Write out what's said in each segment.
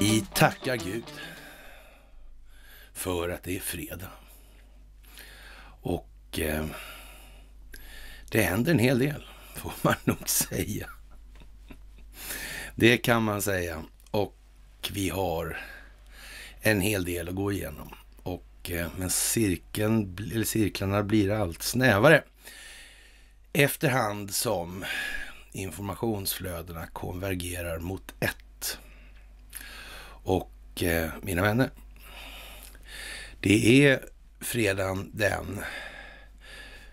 Vi tackar Gud för att det är fredag. Och eh, det händer en hel del, får man nog säga. Det kan man säga. Och vi har en hel del att gå igenom. Och, eh, men cirkeln, cirklarna blir allt snävare efterhand som informationsflödena konvergerar mot ett. Och eh, mina vänner, det är fredagen den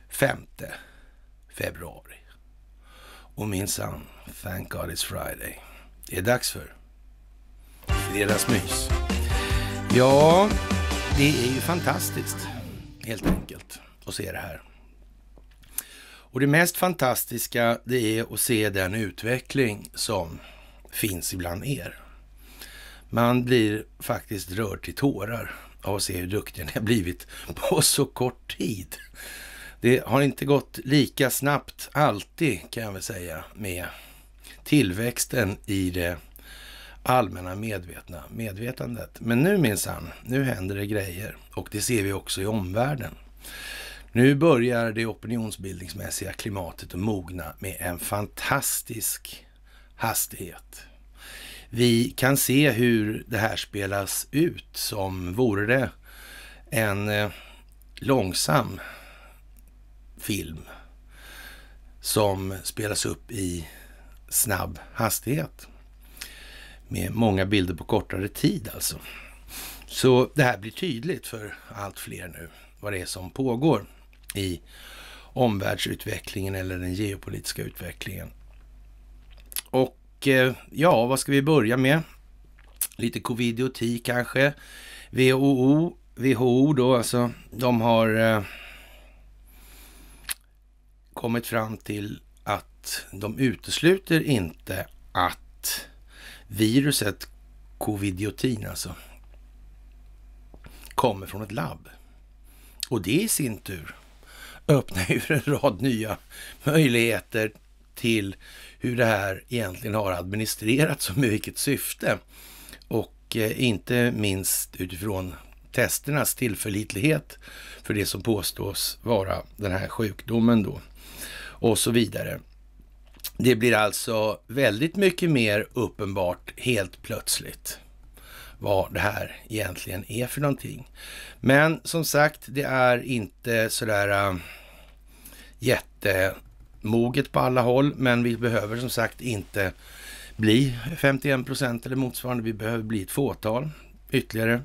5 februari. Och minsann, thank God it's Friday. Det är dags för fredagsmys. Ja, det är ju fantastiskt helt enkelt att se det här. Och det mest fantastiska det är att se den utveckling som finns ibland er. Man blir faktiskt rörd till tårar av att se hur duktiga ni har blivit på så kort tid. Det har inte gått lika snabbt alltid kan jag väl säga med tillväxten i det allmänna medvetna medvetandet. Men nu minsann, nu händer det grejer och det ser vi också i omvärlden. Nu börjar det opinionsbildningsmässiga klimatet att mogna med en fantastisk hastighet. Vi kan se hur det här spelas ut som vore det en eh, långsam film som spelas upp i snabb hastighet. Med många bilder på kortare tid alltså. Så det här blir tydligt för allt fler nu vad det är som pågår i omvärldsutvecklingen eller den geopolitiska utvecklingen. Och eh, ja, vad ska vi börja med? Lite covidioti kanske. WHO, WHO då, alltså de har eh, kommit fram till att de utesluter inte att viruset covidiotin alltså kommer från ett labb. Och det i sin tur öppnar ju en rad nya möjligheter till hur det här egentligen har administrerats och med vilket syfte. Och eh, inte minst utifrån testernas tillförlitlighet för det som påstås vara den här sjukdomen då och så vidare. Det blir alltså väldigt mycket mer uppenbart helt plötsligt vad det här egentligen är för någonting. Men som sagt, det är inte sådär äh, jättemoget på alla håll, men vi behöver som sagt inte bli 51 procent eller motsvarande. Vi behöver bli ett fåtal ytterligare.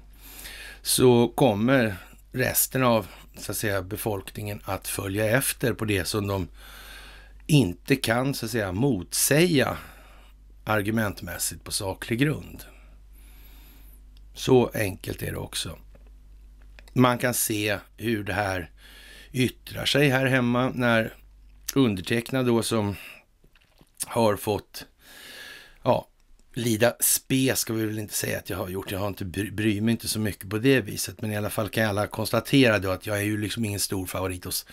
Så kommer resten av så att säga, befolkningen att följa efter på det som de inte kan så att säga motsäga argumentmässigt på saklig grund. Så enkelt är det också. Man kan se hur det här yttrar sig här hemma när undertecknad då som har fått ja, lida spe ska vi väl inte säga att jag har gjort. Jag har inte, bryr mig inte så mycket på det viset, men i alla fall kan jag alla konstatera då att jag är ju liksom ingen stor favorit hos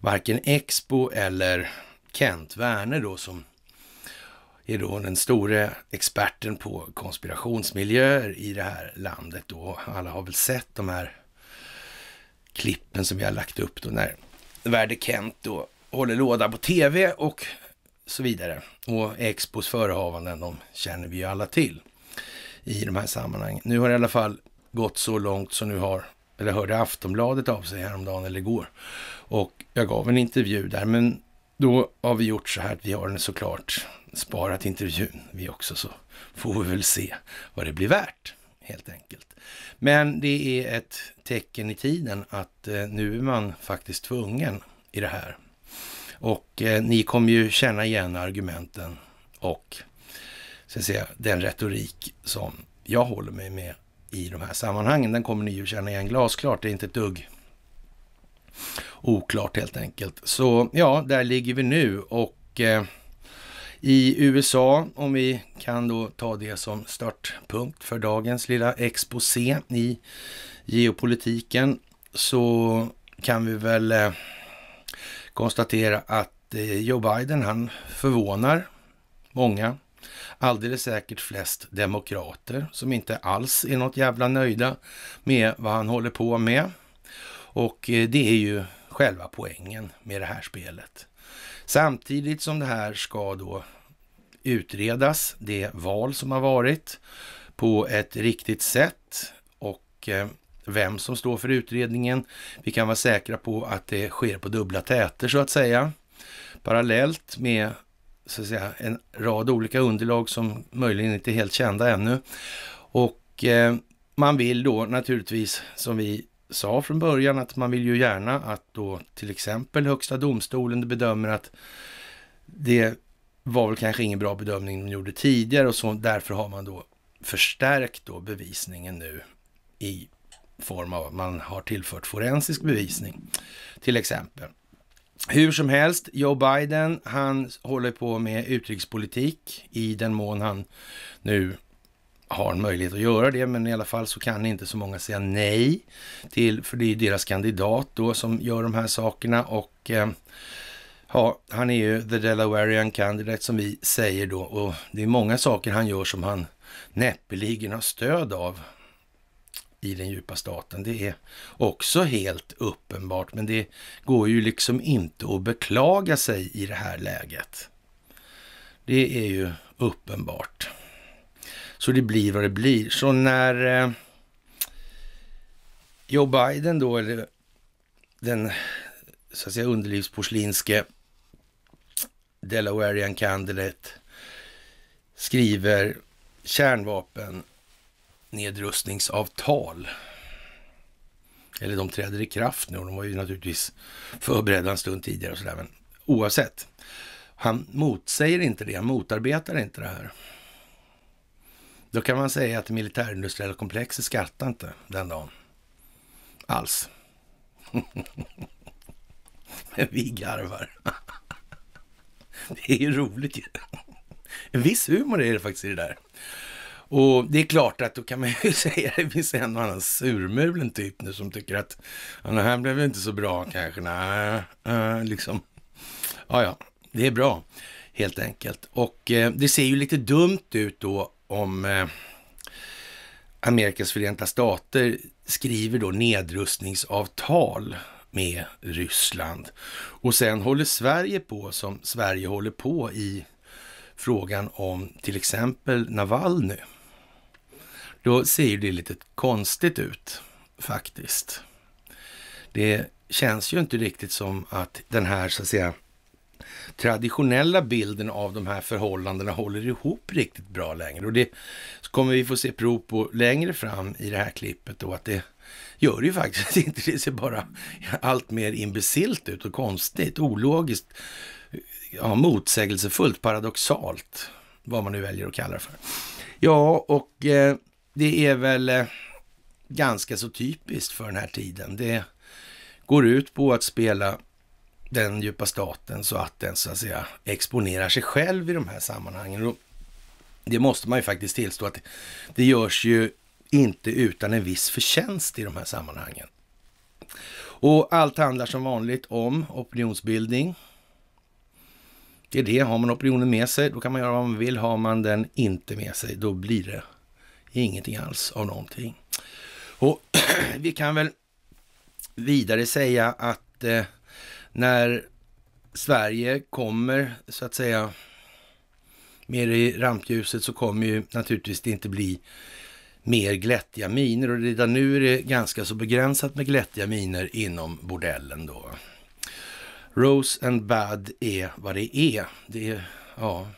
varken Expo eller Kent Werner då som är då den store experten på konspirationsmiljöer i det här landet. Då. Alla har väl sett de här klippen som vi har lagt upp då när Värde Kent då håller låda på tv och så vidare. Och Expos förehavanden, de känner vi ju alla till i de här sammanhangen. Nu har det i alla fall gått så långt så nu har, eller hörde Aftonbladet av sig häromdagen eller igår. Och jag gav en intervju där, men då har vi gjort så här att vi har den såklart sparat intervjun vi också, så får vi väl se vad det blir värt helt enkelt. Men det är ett tecken i tiden att eh, nu är man faktiskt tvungen i det här. Och eh, ni kommer ju känna igen argumenten och så att säga, den retorik som jag håller mig med i de här sammanhangen. Den kommer ni ju känna igen glasklart. Det är inte ett dugg oklart helt enkelt. Så ja, där ligger vi nu och eh, i USA, om vi kan då ta det som startpunkt för dagens lilla exposé i geopolitiken, så kan vi väl eh, konstatera att eh, Joe Biden, han förvånar många alldeles säkert flest demokrater som inte alls är något jävla nöjda med vad han håller på med. Och eh, det är ju själva poängen med det här spelet. Samtidigt som det här ska då utredas, det val som har varit, på ett riktigt sätt och eh, vem som står för utredningen. Vi kan vara säkra på att det sker på dubbla täter så att säga. Parallellt med så att säga, en rad olika underlag som möjligen inte är helt kända ännu. Och eh, man vill då naturligtvis, som vi sa från början att man vill ju gärna att då till exempel Högsta domstolen bedömer att det var väl kanske ingen bra bedömning de gjorde tidigare och så därför har man då förstärkt då bevisningen nu i form av att man har tillfört forensisk bevisning till exempel. Hur som helst, Joe Biden, han håller på med utrikespolitik i den mån han nu har en möjlighet att göra det, men i alla fall så kan inte så många säga nej till, för det är deras kandidat då som gör de här sakerna och eh, ja, han är ju the Delawarean candidate som vi säger då och det är många saker han gör som han näppeligen har stöd av i den djupa staten. Det är också helt uppenbart, men det går ju liksom inte att beklaga sig i det här läget. Det är ju uppenbart. Så det blir vad det blir. Så när eh, Joe Biden då, eller den så att säga underlivsporslinske Delawarean Candidate skriver kärnvapen nedrustningsavtal. Eller de träder i kraft nu och de var ju naturligtvis förberedda en stund tidigare och sådär. Men oavsett, han motsäger inte det, han motarbetar inte det här. Då kan man säga att det militärindustriella komplexet skrattar inte den dagen. Alls. Men vi garvar. Det är ju roligt ju. En viss humor är det faktiskt i det där. Och det är klart att då kan man ju säga att det finns en och annan surmulen typ nu som tycker att ja, det här blev inte så bra kanske. Nej, eh, liksom. Ja, ja, det är bra helt enkelt. Och eh, det ser ju lite dumt ut då om eh, Amerikas förenta stater skriver då nedrustningsavtal med Ryssland. Och sen håller Sverige på som Sverige håller på i frågan om till exempel Navalny. Då ser det lite konstigt ut faktiskt. Det känns ju inte riktigt som att den här så att säga traditionella bilden av de här förhållandena håller ihop riktigt bra längre. Och det kommer vi få se prov på längre fram i det här klippet och att det gör det ju faktiskt inte. Det ser bara allt mer imbecilt ut och konstigt, ologiskt, ja, motsägelsefullt, paradoxalt, vad man nu väljer att kalla det för. Ja, och eh, det är väl eh, ganska så typiskt för den här tiden. Det går ut på att spela den djupa staten så att den så att säga exponerar sig själv i de här sammanhangen. Och det måste man ju faktiskt tillstå att det görs ju inte utan en viss förtjänst i de här sammanhangen. Och allt handlar som vanligt om opinionsbildning. Det är det. Har man opinionen med sig, då kan man göra vad man vill. Har man den inte med sig, då blir det ingenting alls av någonting. Och vi kan väl vidare säga att eh, när Sverige kommer, så att säga, mer i rampljuset så kommer ju naturligtvis det inte bli mer glättiga miner och redan nu är det ganska så begränsat med glättiga miner inom bordellen då. Rose and bad är vad det är. Det är, ja,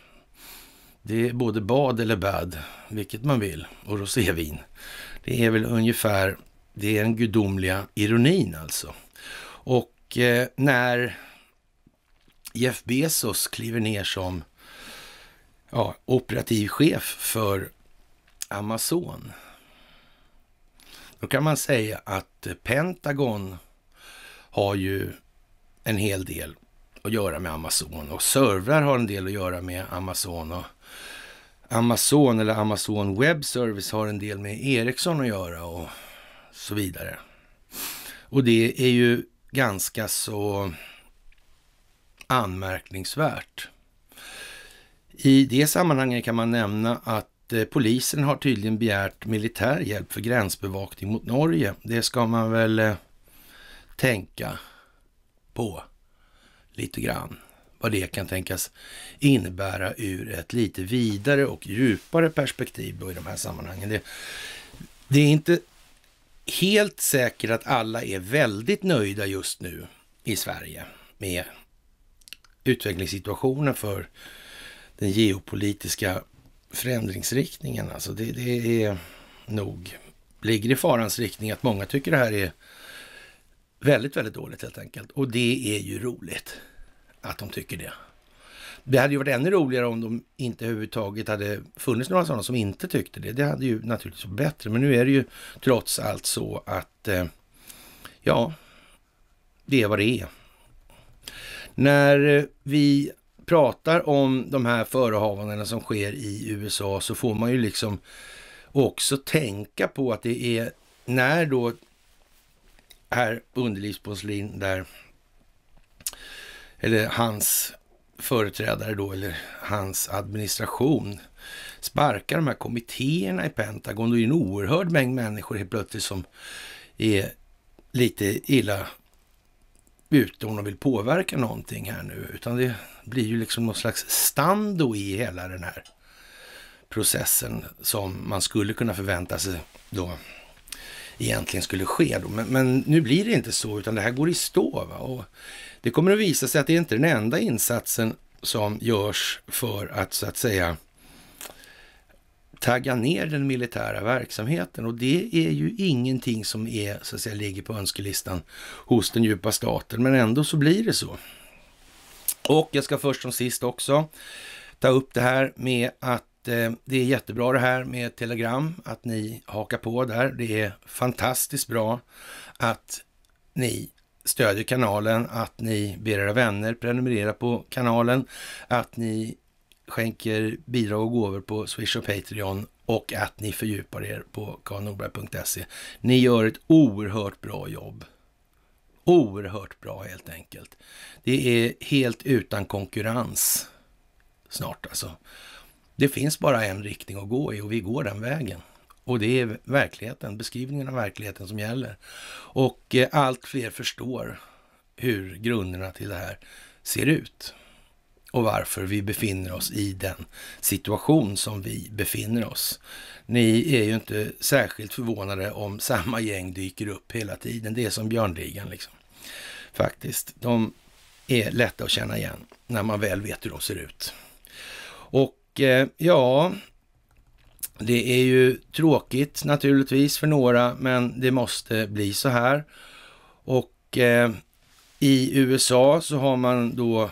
det är både bad eller bad, vilket man vill, och rosévin. Det är väl ungefär, det är den gudomliga ironin alltså. Och och eh, när Jeff Bezos kliver ner som ja, operativ chef för Amazon. Då kan man säga att eh, Pentagon har ju en hel del att göra med Amazon och servrar har en del att göra med Amazon och Amazon eller Amazon Web Service har en del med Ericsson att göra och så vidare. Och det är ju ganska så anmärkningsvärt. I det sammanhanget kan man nämna att eh, polisen har tydligen begärt militär hjälp för gränsbevakning mot Norge. Det ska man väl eh, tänka på lite grann. Vad det kan tänkas innebära ur ett lite vidare och djupare perspektiv i de här sammanhangen. Det, det är inte helt säker att alla är väldigt nöjda just nu i Sverige med utvecklingssituationen för den geopolitiska förändringsriktningen. Alltså det, det är nog, ligger i farans riktning att många tycker det här är väldigt, väldigt dåligt helt enkelt. Och det är ju roligt att de tycker det. Det hade ju varit ännu roligare om de inte överhuvudtaget hade funnits några sådana som inte tyckte det. Det hade ju naturligtvis varit bättre. Men nu är det ju trots allt så att, eh, ja, det är vad det är. När eh, vi pratar om de här förehavandena som sker i USA så får man ju liksom också tänka på att det är när då herr underlivsporslin där, eller hans företrädare då, eller hans administration, sparkar de här kommittéerna i Pentagon. Då är det en oerhörd mängd människor helt plötsligt som är lite illa ute om de vill påverka någonting här nu. Utan det blir ju liksom någon slags stando i hela den här processen som man skulle kunna förvänta sig då egentligen skulle ske. Då. Men, men nu blir det inte så, utan det här går i stå. Va? Och det kommer att visa sig att det inte är den enda insatsen som görs för att så att säga tagga ner den militära verksamheten och det är ju ingenting som är, så att säga, ligger på önskelistan hos den djupa staten, men ändå så blir det så. Och jag ska först som sist också ta upp det här med att eh, det är jättebra det här med Telegram, att ni hakar på där. Det är fantastiskt bra att ni stödjer kanalen, att ni ber era vänner prenumerera på kanalen, att ni skänker bidrag och gåvor på Swish och Patreon och att ni fördjupar er på karlnorberg.se. Ni gör ett oerhört bra jobb. Oerhört bra helt enkelt. Det är helt utan konkurrens snart alltså. Det finns bara en riktning att gå i och vi går den vägen. Och det är verkligheten, beskrivningen av verkligheten som gäller. Och eh, allt fler förstår hur grunderna till det här ser ut och varför vi befinner oss i den situation som vi befinner oss. Ni är ju inte särskilt förvånade om samma gäng dyker upp hela tiden. Det är som björnligan liksom. Faktiskt. De är lätta att känna igen när man väl vet hur de ser ut. Och eh, ja, det är ju tråkigt naturligtvis för några, men det måste bli så här. Och eh, i USA så har man då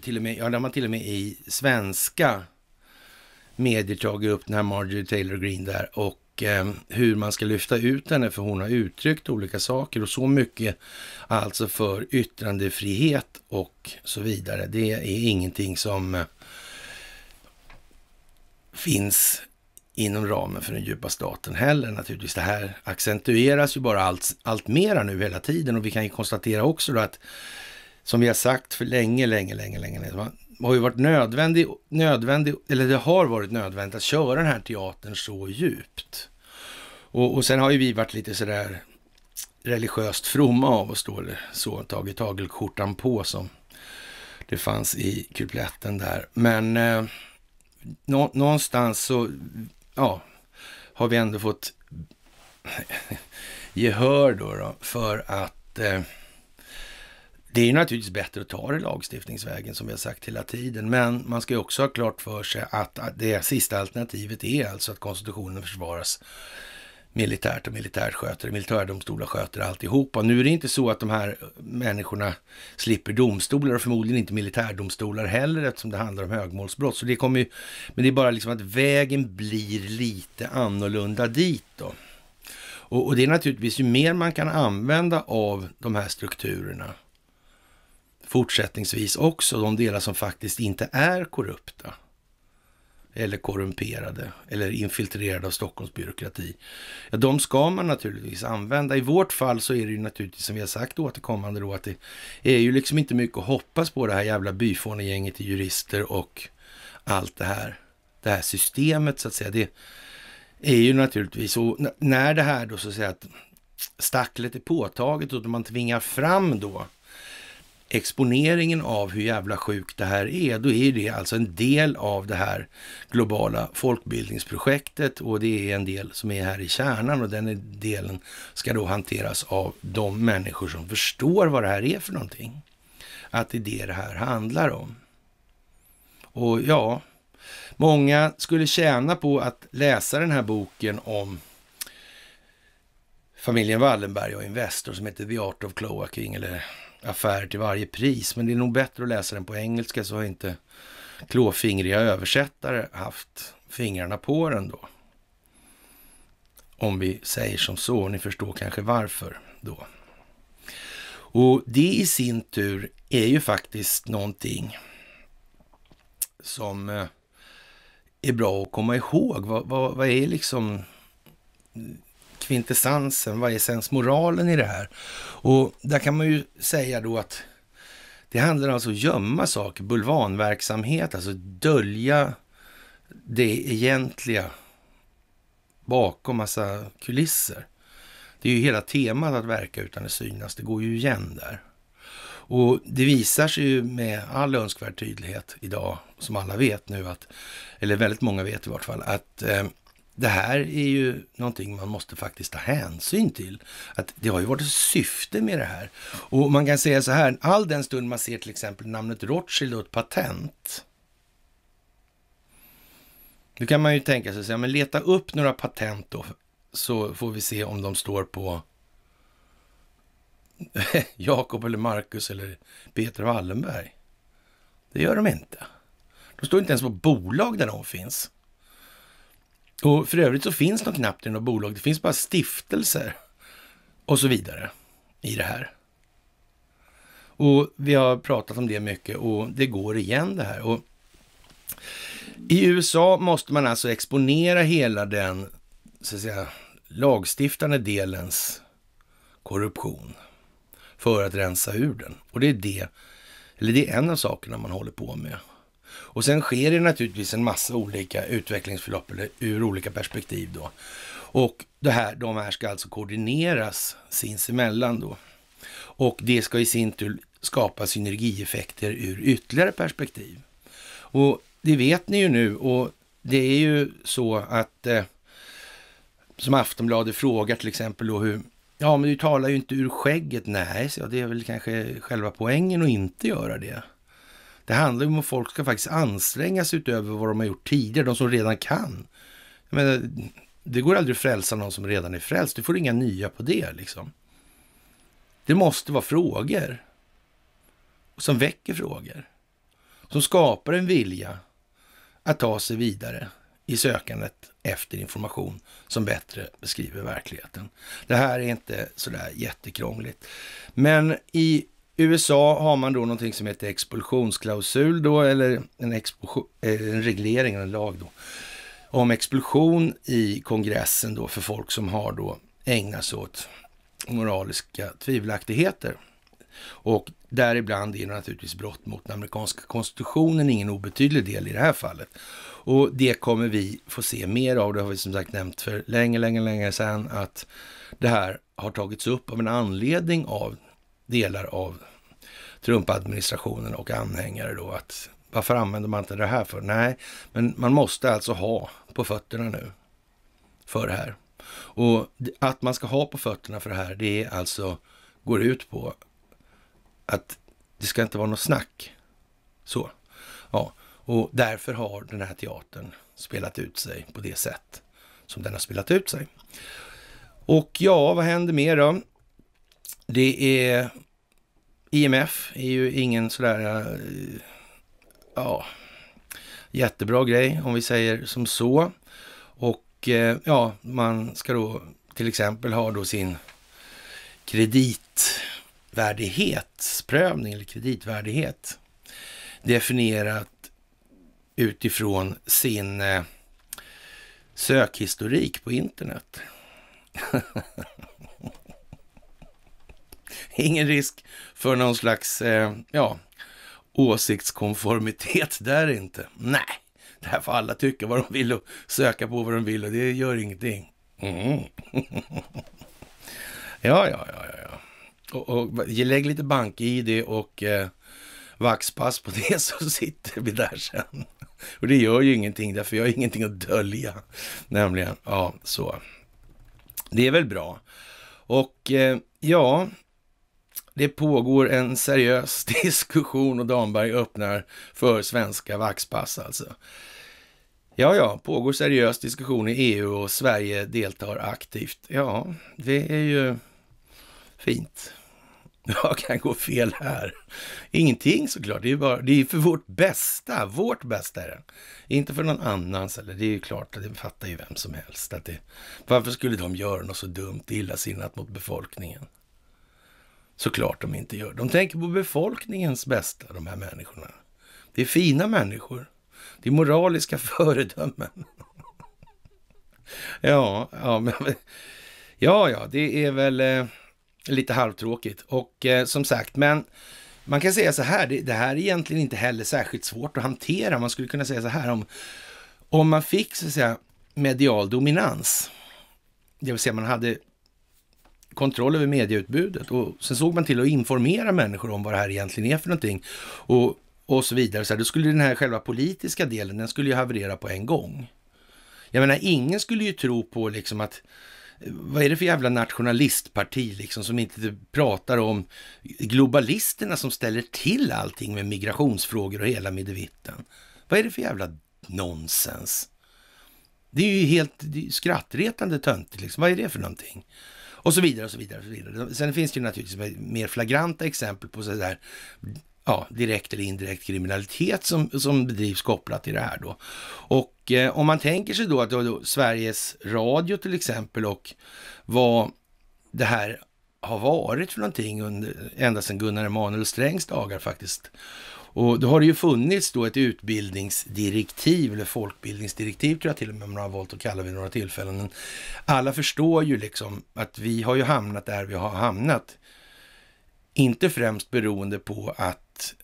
till och med, ja, där man till och med i svenska medier tagit upp den här Marjorie Taylor Green där och eh, hur man ska lyfta ut henne för hon har uttryckt olika saker och så mycket alltså för yttrandefrihet och så vidare. Det är ingenting som eh, finns inom ramen för den djupa staten heller naturligtvis. Det här accentueras ju bara allt, allt mera nu hela tiden och vi kan ju konstatera också då att som vi har sagt för länge, länge, länge, länge, det har ju varit nödvändigt, nödvändigt, eller det har varit nödvändigt att köra den här teatern så djupt. Och, och sen har ju vi varit lite sådär religiöst fromma av oss då, så tagit tagelskjortan på som det fanns i kupletten där. Men eh, nå, någonstans så ja, har vi ändå fått gehör då, då för att eh, det är naturligtvis bättre att ta det lagstiftningsvägen som vi har sagt hela tiden. Men man ska ju också ha klart för sig att det sista alternativet är alltså att konstitutionen försvaras militärt och militärt sköter det, militärdomstolar sköter alltihopa. Nu är det inte så att de här människorna slipper domstolar och förmodligen inte militärdomstolar heller eftersom det handlar om högmålsbrott. Så det kommer ju, men det är bara liksom att vägen blir lite annorlunda dit då. Och, och det är naturligtvis ju mer man kan använda av de här strukturerna fortsättningsvis också, de delar som faktiskt inte är korrupta eller korrumperade eller infiltrerade av Stockholms byråkrati. Ja, de ska man naturligtvis använda. I vårt fall så är det ju naturligtvis som vi har sagt återkommande då att det är ju liksom inte mycket att hoppas på det här jävla byfånegänget i jurister och allt det här. Det här systemet så att säga. Det är ju naturligtvis, och när det här då så att säga att stacklet är påtaget och man tvingar fram då exponeringen av hur jävla sjukt det här är, då är det alltså en del av det här globala folkbildningsprojektet och det är en del som är här i kärnan och den delen ska då hanteras av de människor som förstår vad det här är för någonting. Att det är det det här handlar om. Och ja, många skulle tjäna på att läsa den här boken om familjen Wallenberg och Investor som heter The Art of Cloaking eller affärer till varje pris. Men det är nog bättre att läsa den på engelska så har inte klåfingriga översättare haft fingrarna på den då. Om vi säger som så, ni förstår kanske varför då. Och det i sin tur är ju faktiskt någonting som eh, är bra att komma ihåg. Vad, vad, vad är liksom kvintessensen, vad är sensmoralen i det här? Och där kan man ju säga då att det handlar alltså om att gömma saker, bulvanverksamhet, alltså dölja det egentliga bakom massa kulisser. Det är ju hela temat att verka utan att synas, det går ju igen där. Och det visar sig ju med all önskvärd tydlighet idag, som alla vet nu, att, eller väldigt många vet i vart fall, att eh, det här är ju någonting man måste faktiskt ta hänsyn till. Att det har ju varit ett syfte med det här. Och man kan säga så här, all den stund man ser till exempel namnet Rothschild och ett patent. Nu kan man ju tänka sig, så men leta upp några patent då, så får vi se om de står på Jakob eller Marcus eller Peter Wallenberg. Det gör de inte. De står inte ens på bolag där de finns. Och för övrigt så finns de knappt i något bolag. Det finns bara stiftelser och så vidare i det här. Och vi har pratat om det mycket och det går igen det här. Och I USA måste man alltså exponera hela den så att säga, lagstiftande delens korruption för att rensa ur den. Och det är det, eller det är en av sakerna man håller på med och sen sker det naturligtvis en massa olika utvecklingsförlopp eller ur olika perspektiv då. Och det här, de här ska alltså koordineras sinsemellan då. Och det ska i sin tur skapa synergieffekter ur ytterligare perspektiv. Och det vet ni ju nu och det är ju så att eh, som Aftonbladet frågar till exempel då hur Ja, men du talar ju inte ur skägget. Nej, så det är väl kanske själva poängen att inte göra det. Det handlar om att folk ska faktiskt anstränga sig utöver vad de har gjort tidigare, de som redan kan. Jag menar, det går aldrig att frälsa någon som redan är frälst. Du får inga nya på det liksom. Det måste vara frågor som väcker frågor. Som skapar en vilja att ta sig vidare i sökandet efter information som bättre beskriver verkligheten. Det här är inte sådär jättekrångligt. Men i USA har man då någonting som heter expulsionsklausul då, eller en, eh, en reglering, en lag då, om expulsion i kongressen då för folk som har då ägnat sig åt moraliska tvivelaktigheter. Och däribland är det naturligtvis brott mot den amerikanska konstitutionen, ingen obetydlig del i det här fallet. Och det kommer vi få se mer av, det har vi som sagt nämnt för länge, länge, länge sedan, att det här har tagits upp av en anledning av delar av Trump-administrationen och anhängare då att varför använder man inte det här för? Nej, men man måste alltså ha på fötterna nu för det här. Och att man ska ha på fötterna för det här, det är alltså går ut på att det ska inte vara något snack. Så. Ja, och därför har den här teatern spelat ut sig på det sätt som den har spelat ut sig. Och ja, vad händer mer då? Det är IMF är ju ingen sådär, eh, ja, jättebra grej om vi säger som så. Och eh, ja, man ska då till exempel ha då sin kreditvärdighetsprövning eller kreditvärdighet definierat utifrån sin eh, sökhistorik på internet. ingen risk för någon slags, eh, ja, åsiktskonformitet där inte. Nej, där får alla tycka vad de vill och söka på vad de vill och det gör ingenting. Mm. ja, ja, ja, ja. Och, och, lägg lite bank-id och eh, vaxpass på det så sitter vi där sen. Och det gör ju ingenting, därför jag har ingenting att dölja. Nämligen, ja, så. Det är väl bra. Och eh, ja, det pågår en seriös diskussion och Damberg öppnar för svenska vaxpass alltså. Ja, ja, pågår seriös diskussion i EU och Sverige deltar aktivt. Ja, det är ju fint. Vad kan gå fel här? Ingenting såklart. Det är ju bara, det är för vårt bästa. Vårt bästa är det. Inte för någon annans. Eller det är ju klart, det fattar ju vem som helst. Att det, varför skulle de göra något så dumt, illasinnat mot befolkningen? Såklart de inte gör. De tänker på befolkningens bästa, de här människorna. Det är fina människor. Det är moraliska föredömen. ja, ja, men, ja, ja, det är väl eh, lite halvtråkigt. Och eh, som sagt, men man kan säga så här, det, det, här är egentligen inte heller särskilt svårt att hantera. Man skulle kunna säga så här, om, om man fick så att säga medial dominans, det vill säga man hade kontroll över medieutbudet. Och sen såg man till att informera människor om vad det här egentligen är för någonting. Och, och så vidare. Så här, då skulle den här själva politiska delen, den skulle ju haverera på en gång. Jag menar, ingen skulle ju tro på liksom att eh, vad är det för jävla nationalistparti liksom som inte pratar om globalisterna som ställer till allting med migrationsfrågor och hela middevitten. Vad är det för jävla nonsens? Det är ju helt skrattretande töntigt liksom. Vad är det för någonting? Och så vidare och så vidare. Och så vidare. Sen finns det ju naturligtvis mer flagranta exempel på sådär ja, direkt eller indirekt kriminalitet som, som bedrivs kopplat till det här då. Och eh, om man tänker sig då att då, då, Sveriges Radio till exempel och vad det här har varit för någonting under, ända sedan Gunnar Emanuel Strängs dagar faktiskt. Och då har det ju funnits då ett utbildningsdirektiv, eller folkbildningsdirektiv tror jag till och med man har valt att kalla det vid några tillfällen. Men alla förstår ju liksom att vi har ju hamnat där vi har hamnat. Inte främst beroende på att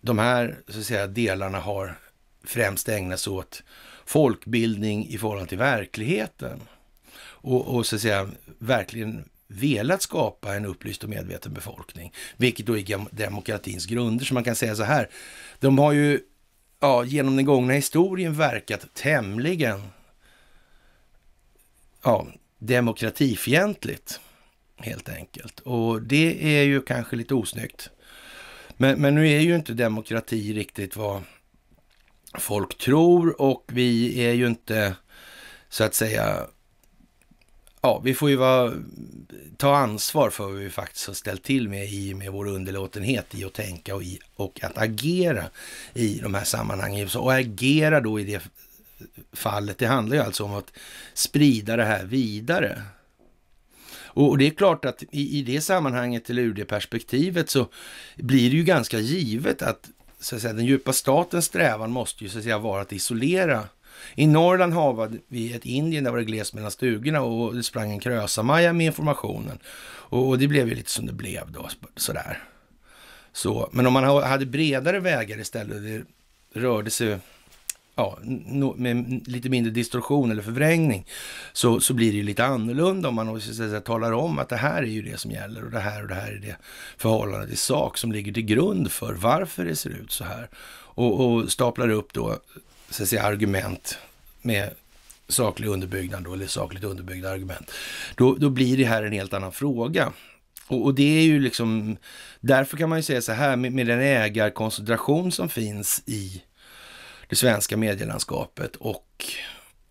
de här så att säga, delarna har främst ägnats åt folkbildning i förhållande till verkligheten. Och, och så att säga verkligen velat skapa en upplyst och medveten befolkning, vilket då är demokratins grunder. Så man kan säga så här, de har ju ja, genom den gångna historien verkat tämligen ja, demokratifientligt, helt enkelt. Och det är ju kanske lite osnyggt. Men, men nu är ju inte demokrati riktigt vad folk tror och vi är ju inte så att säga ja, vi får ju vara, ta ansvar för vad vi faktiskt har ställt till med i och med vår underlåtenhet i att tänka och, i, och att agera i de här sammanhangen. Och agera då i det fallet, det handlar ju alltså om att sprida det här vidare. Och det är klart att i, i det sammanhanget, eller ur det perspektivet, så blir det ju ganska givet att, så att säga, den djupa statens strävan måste ju så att säga vara att isolera i Norrland havade vi ett Indien där var det glest mellan stugorna och det sprang en Krösa-maja med informationen. Och det blev ju lite som det blev då, sådär. Så, men om man hade bredare vägar istället, det rörde sig ja, med lite mindre distorsion eller förvrängning, så, så blir det ju lite annorlunda om man säga, talar om att det här är ju det som gäller och det här och det här är det förhållandet i sak som ligger till grund för varför det ser ut så här. Och, och staplar upp då så att säga, argument med saklig underbyggnad då, eller sakligt underbyggda argument, då, då blir det här en helt annan fråga. Och, och, det är ju liksom, därför kan man ju säga så här, med, med den ägarkoncentration som finns i det svenska medielandskapet och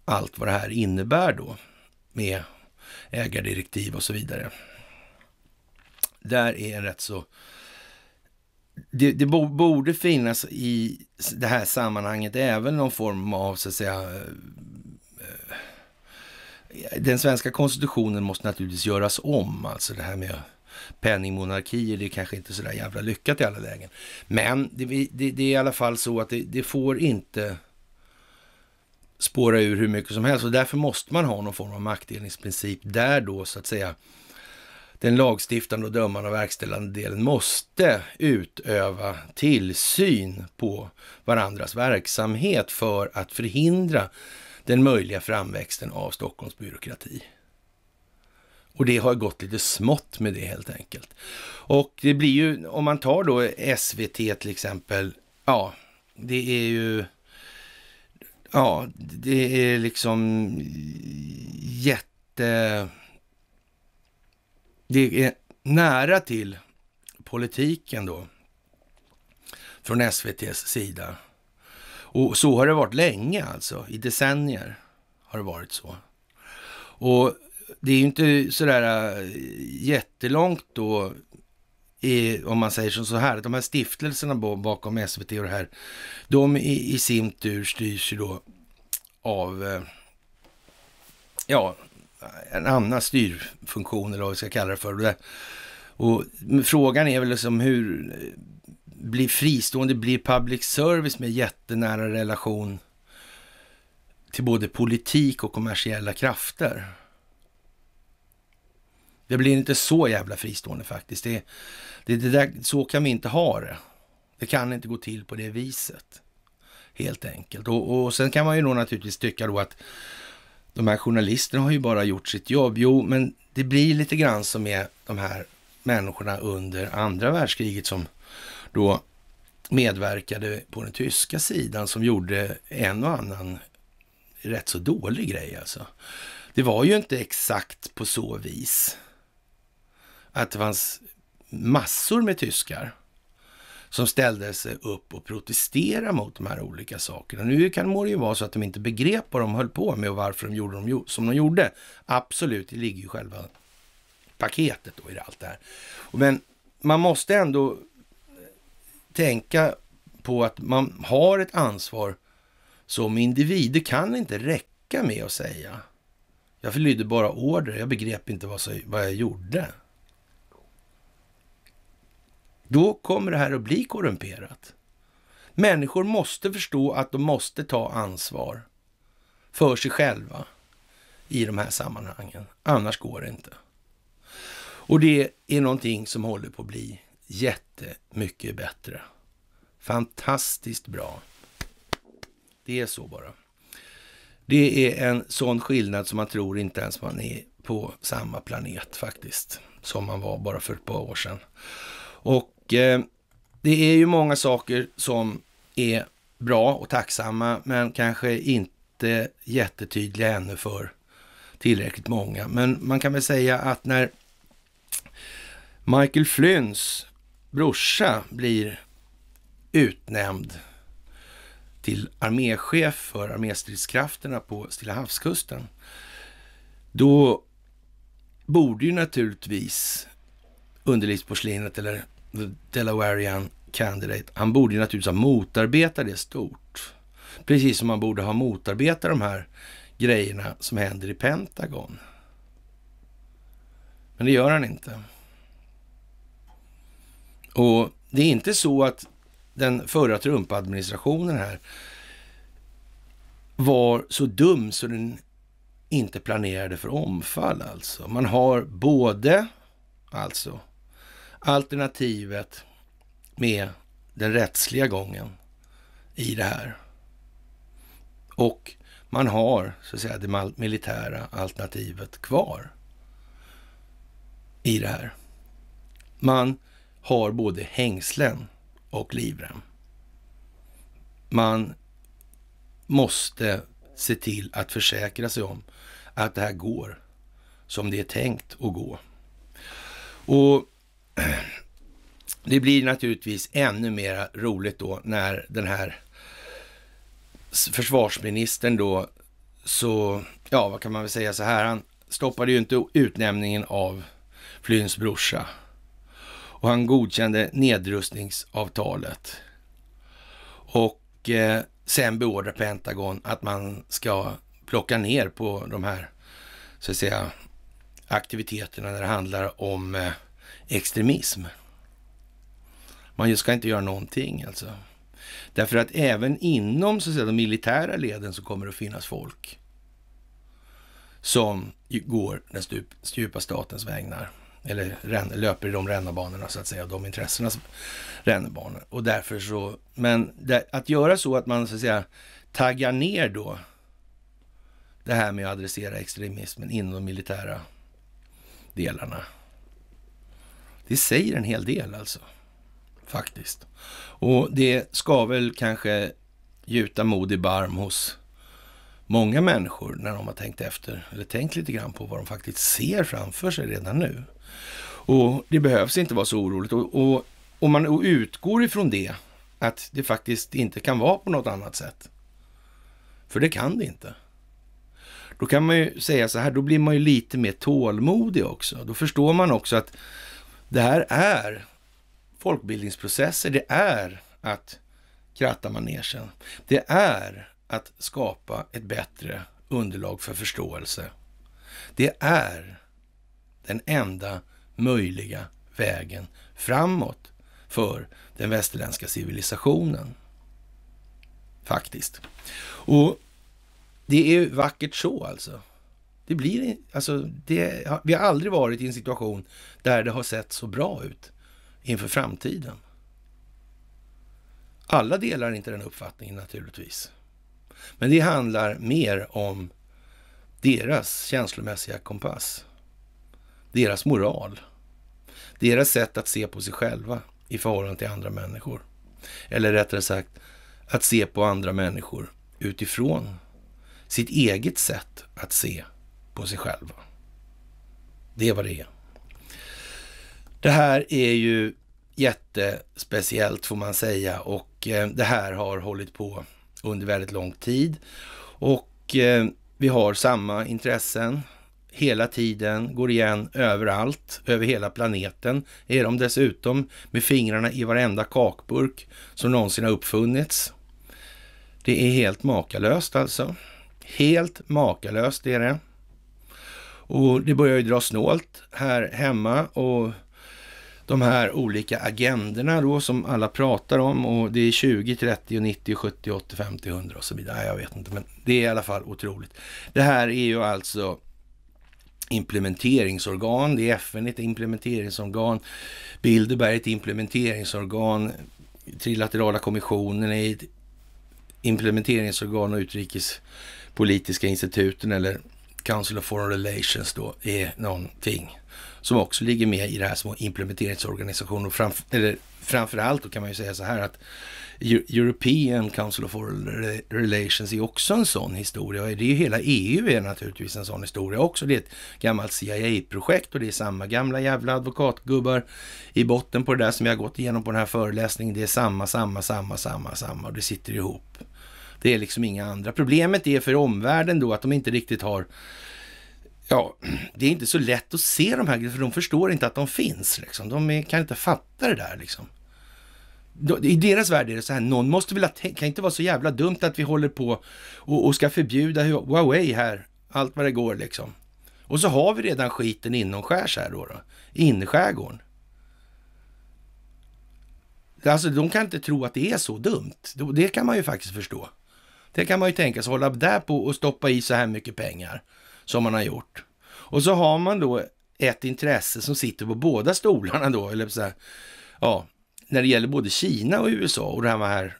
allt vad det här innebär då med ägardirektiv och så vidare. Där är en rätt så det, det, borde finnas i det här sammanhanget även någon form av, så att säga, eh, eh, den svenska konstitutionen måste naturligtvis göras om, alltså det här med penningmonarkier, det är kanske inte så där jävla lyckat i alla lägen. Men det, det, det är i alla fall så att det, får inte spåra ur hur mycket som helst och därför måste man ha någon form av maktdelningsprincip där då så att säga den lagstiftande och dömande och verkställande delen måste utöva tillsyn på varandras verksamhet för att förhindra den möjliga framväxten av Stockholms byråkrati. Och det har gått lite smått med det helt enkelt. Och det blir ju, om man tar då SVT till exempel, ja, det är ju Ja, det är liksom jätte det är nära till politiken då från SVTs sida. Och så har det varit länge alltså, i decennier har det varit så. Och det är ju inte sådär äh, jättelångt då, i, om man säger som så här, att de här stiftelserna bakom SVT och det här, de i, i sin tur styrs ju då av äh, ja, en annan styrfunktion eller vad vi ska kalla det för. Och frågan är väl liksom hur eh, blir fristående, blir public service med jättenära relation till både politik och kommersiella krafter? Det blir inte så jävla fristående faktiskt. Det, det, det där, så kan vi inte ha det. Det kan inte gå till på det viset. Helt enkelt. Och, och sen kan man ju då naturligtvis tycka då att de här journalisterna har ju bara gjort sitt jobb. Jo, men det blir lite grann som med de här människorna under andra världskriget som då medverkade på den tyska sidan som gjorde en och annan rätt så dålig grej alltså. Det var ju inte exakt på så vis att det fanns massor med tyskar som ställde sig upp och protesterade mot de här olika sakerna. Nu kan det ju vara så att de inte begrep vad de höll på med och varför de gjorde de, som de gjorde. Absolut, det ligger ju själva paketet då i allt det här. Men man måste ändå eh, tänka på att man har ett ansvar som individ. Det kan inte räcka med att säga jag förlydde bara order, jag begrep inte vad jag gjorde. Då kommer det här att bli korrumperat. Människor måste förstå att de måste ta ansvar för sig själva i de här sammanhangen. Annars går det inte. Och det är någonting som håller på att bli jättemycket bättre. Fantastiskt bra. Det är så bara. Det är en sån skillnad som man tror inte ens man är på samma planet faktiskt, som man var bara för ett par år sedan. Och och eh, det är ju många saker som är bra och tacksamma, men kanske inte jättetydliga ännu för tillräckligt många. Men man kan väl säga att när Michael Flynns brorsa blir utnämnd till arméchef för arméstridskrafterna på Stilla havskusten. Då borde ju naturligtvis underlivsporslinet eller the Delawarean candidate. Han borde ju naturligtvis ha motarbetat det stort. Precis som man borde ha motarbetat de här grejerna som händer i Pentagon. Men det gör han inte. Och det är inte så att den förra Trump-administrationen här var så dum så den inte planerade för omfall alltså. Man har både, alltså, alternativet med den rättsliga gången i det här. Och man har så att säga det militära alternativet kvar i det här. Man har både hängslen och livrem. Man måste se till att försäkra sig om att det här går som det är tänkt att gå. Och det blir naturligtvis ännu mer roligt då när den här försvarsministern då, så, ja vad kan man väl säga så här, han stoppade ju inte utnämningen av Flyns brorsa och han godkände nedrustningsavtalet. Och eh, sen beordrar Pentagon att man ska plocka ner på de här, så att säga, aktiviteterna när det handlar om eh, extremism. Man just ska inte göra någonting alltså. Därför att även inom så att säga, de militära leden så kommer det att finnas folk som går den stup, djupa statens vägnar. Eller rän, löper i de rännebanorna så att säga, de intressenas rännebanor. Och därför så, men det, att göra så att man så att säga taggar ner då det här med att adressera extremismen inom de militära delarna. Det säger en hel del alltså. Faktiskt. Och det ska väl kanske gjuta mod i barm hos många människor när de har tänkt efter eller tänkt lite grann på vad de faktiskt ser framför sig redan nu. Och det behövs inte vara så oroligt. Och, och om man utgår ifrån det, att det faktiskt inte kan vara på något annat sätt. För det kan det inte. Då kan man ju säga så här, då blir man ju lite mer tålmodig också. Då förstår man också att det här är folkbildningsprocesser. Det är att kratta manegen. Det är att skapa ett bättre underlag för förståelse. Det är den enda möjliga vägen framåt för den västerländska civilisationen. Faktiskt. Och det är vackert så alltså. Det blir, alltså, det, vi har aldrig varit i en situation där det har sett så bra ut inför framtiden. Alla delar inte den uppfattningen naturligtvis. Men det handlar mer om deras känslomässiga kompass. Deras moral. Deras sätt att se på sig själva i förhållande till andra människor. Eller rättare sagt, att se på andra människor utifrån sitt eget sätt att se på sig själva. Det är vad det är. Det här är ju jättespeciellt får man säga och eh, det här har hållit på under väldigt lång tid. Och eh, vi har samma intressen hela tiden, går igen överallt, över hela planeten. Är de dessutom med fingrarna i varenda kakburk som någonsin har uppfunnits. Det är helt makalöst alltså. Helt makalöst är det. Och det börjar ju dra snålt här hemma och de här olika agenderna då som alla pratar om och det är 20, 30, 90, 70, 80, 50, 100 och så vidare. Jag vet inte, men det är i alla fall otroligt. Det här är ju alltså implementeringsorgan. Det är FN ett implementeringsorgan. Bilderberg ett implementeringsorgan. Trilaterala kommissionen är ett implementeringsorgan och utrikespolitiska instituten eller Council of Foreign Relations då är någonting som också ligger med i det här små implementeringsorganisationer. Framf eller framförallt då kan man ju säga så här att European Council of Foreign Relations är också en sån historia. Det är ju hela EU är naturligtvis en sån historia också. Det är ett gammalt CIA-projekt och det är samma gamla jävla advokatgubbar i botten på det där som jag gått igenom på den här föreläsningen. Det är samma, samma, samma, samma, samma och det sitter ihop. Det är liksom inga andra. Problemet är för omvärlden då att de inte riktigt har Ja, det är inte så lätt att se de här för de förstår inte att de finns. Liksom. De kan inte fatta det där. Liksom. I deras värld är det så här, någon måste väl ha tänkt, kan inte vara så jävla dumt att vi håller på och, och ska förbjuda Huawei här, allt vad det går liksom. Och så har vi redan skiten inomskärs här då, då inskärgården. Alltså de kan inte tro att det är så dumt. Det kan man ju faktiskt förstå. Det kan man ju tänka sig, hålla där på och stoppa i så här mycket pengar som man har gjort. Och så har man då ett intresse som sitter på båda stolarna då, eller så här, ja, när det gäller både Kina och USA och det här här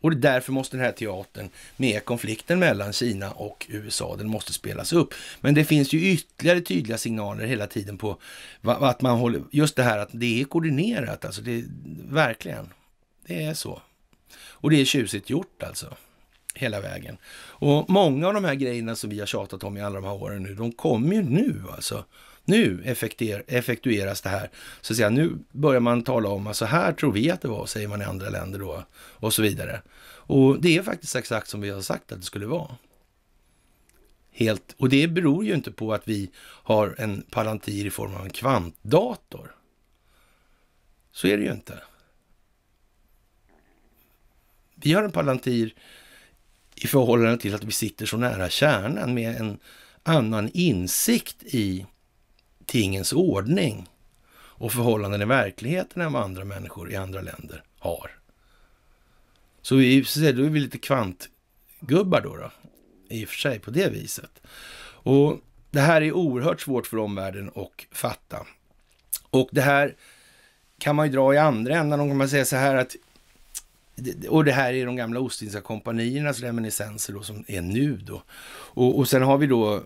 och därför måste den här teatern med konflikten mellan Kina och USA, den måste spelas upp. Men det finns ju ytterligare tydliga signaler hela tiden på att man håller, just det här att det är koordinerat, alltså det, verkligen. Det är så. Och det är tjusigt gjort alltså hela vägen. Och många av de här grejerna som vi har tjatat om i alla de här åren nu, de kommer ju nu alltså. Nu effektueras det här. Så att säga, nu börjar man tala om, alltså här tror vi att det var, säger man i andra länder då, och så vidare. Och det är faktiskt exakt som vi har sagt att det skulle vara. Helt, och det beror ju inte på att vi har en palantir i form av en kvantdator. Så är det ju inte. Vi har en palantir i förhållande till att vi sitter så nära kärnan med en annan insikt i tingens ordning och förhållanden i verkligheten än vad andra människor i andra länder har. Så vi, så är vi lite kvantgubbar då, då, i och för sig på det viset. Och det här är oerhört svårt för omvärlden att fatta. Och det här kan man ju dra i andra änden. Om man säger så här att och det här är de gamla Ostindiska kompaniernas reminiscenser då som är nu då. Och, och sen har vi då,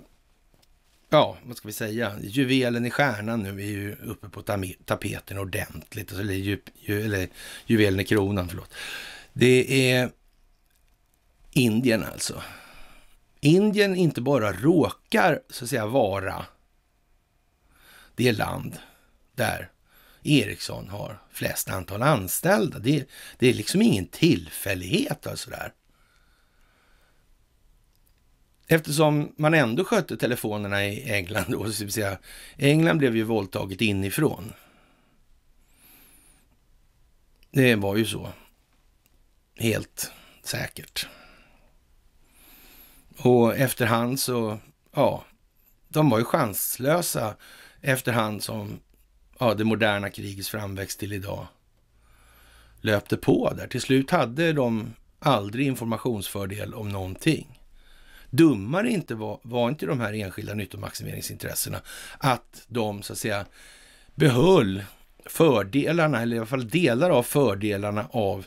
ja, vad ska vi säga, juvelen i stjärnan nu är ju uppe på tapeten ordentligt, alltså, eller, ju, eller juvelen i kronan, förlåt. Det är Indien alltså. Indien inte bara råkar så att säga vara det land där Ericsson har flest antal anställda. Det, det är liksom ingen tillfällighet. Alltså där. Eftersom man ändå skötte telefonerna i England då, så säga, England blev ju våldtaget inifrån. Det var ju så. Helt säkert. Och efterhand så, ja, de var ju chanslösa efterhand som ja, det moderna krigets framväxt till idag löpte på där. Till slut hade de aldrig informationsfördel om någonting. Dummare inte var, var inte de här enskilda nyttomaximeringsintressena att de så att säga behöll fördelarna, eller i alla fall delar av fördelarna av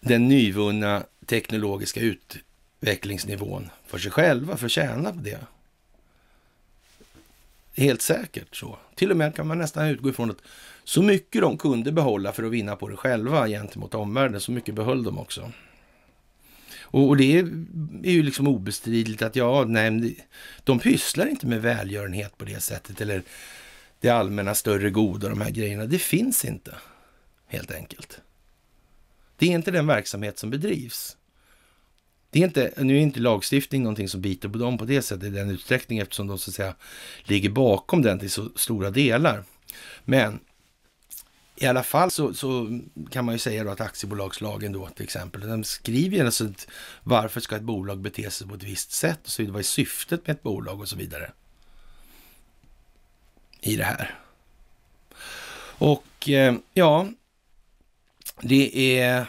den nyvunna teknologiska utvecklingsnivån för sig själva, för att tjäna på det. Helt säkert så. Till och med kan man nästan utgå ifrån att så mycket de kunde behålla för att vinna på det själva gentemot omvärlden, så mycket behöll de också. Och, och det är, ju liksom obestridligt att ja, nej, de pysslar inte med välgörenhet på det sättet eller det allmänna större goda, de här grejerna. Det finns inte, helt enkelt. Det är inte den verksamhet som bedrivs. Det är inte, nu är inte lagstiftning någonting som biter på dem på det sättet i den utsträckning eftersom de så att säga ligger bakom den till så stora delar. Men i alla fall så, så, kan man ju säga då att aktiebolagslagen då till exempel, den skriver ju alltså att varför ska ett bolag bete sig på ett visst sätt och så vidare, vad är syftet med ett bolag och så vidare. I det här. Och eh, ja, det är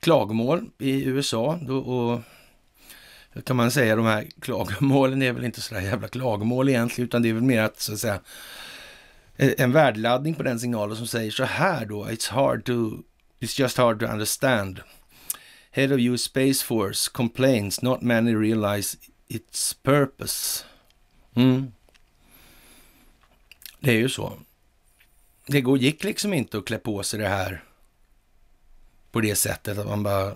klagomål i USA. Då, och kan man säga, de här klagomålen är väl inte sådär jävla klagomål egentligen, utan det är väl mer att, så att säga, en värdeladdning på den signalen som säger så här då, it's hard to, it's just hard to understand. Head of US Space Force complains, not many realize its purpose. Mm. Det är ju så. Det gick liksom inte att klä på sig det här på det sättet att man bara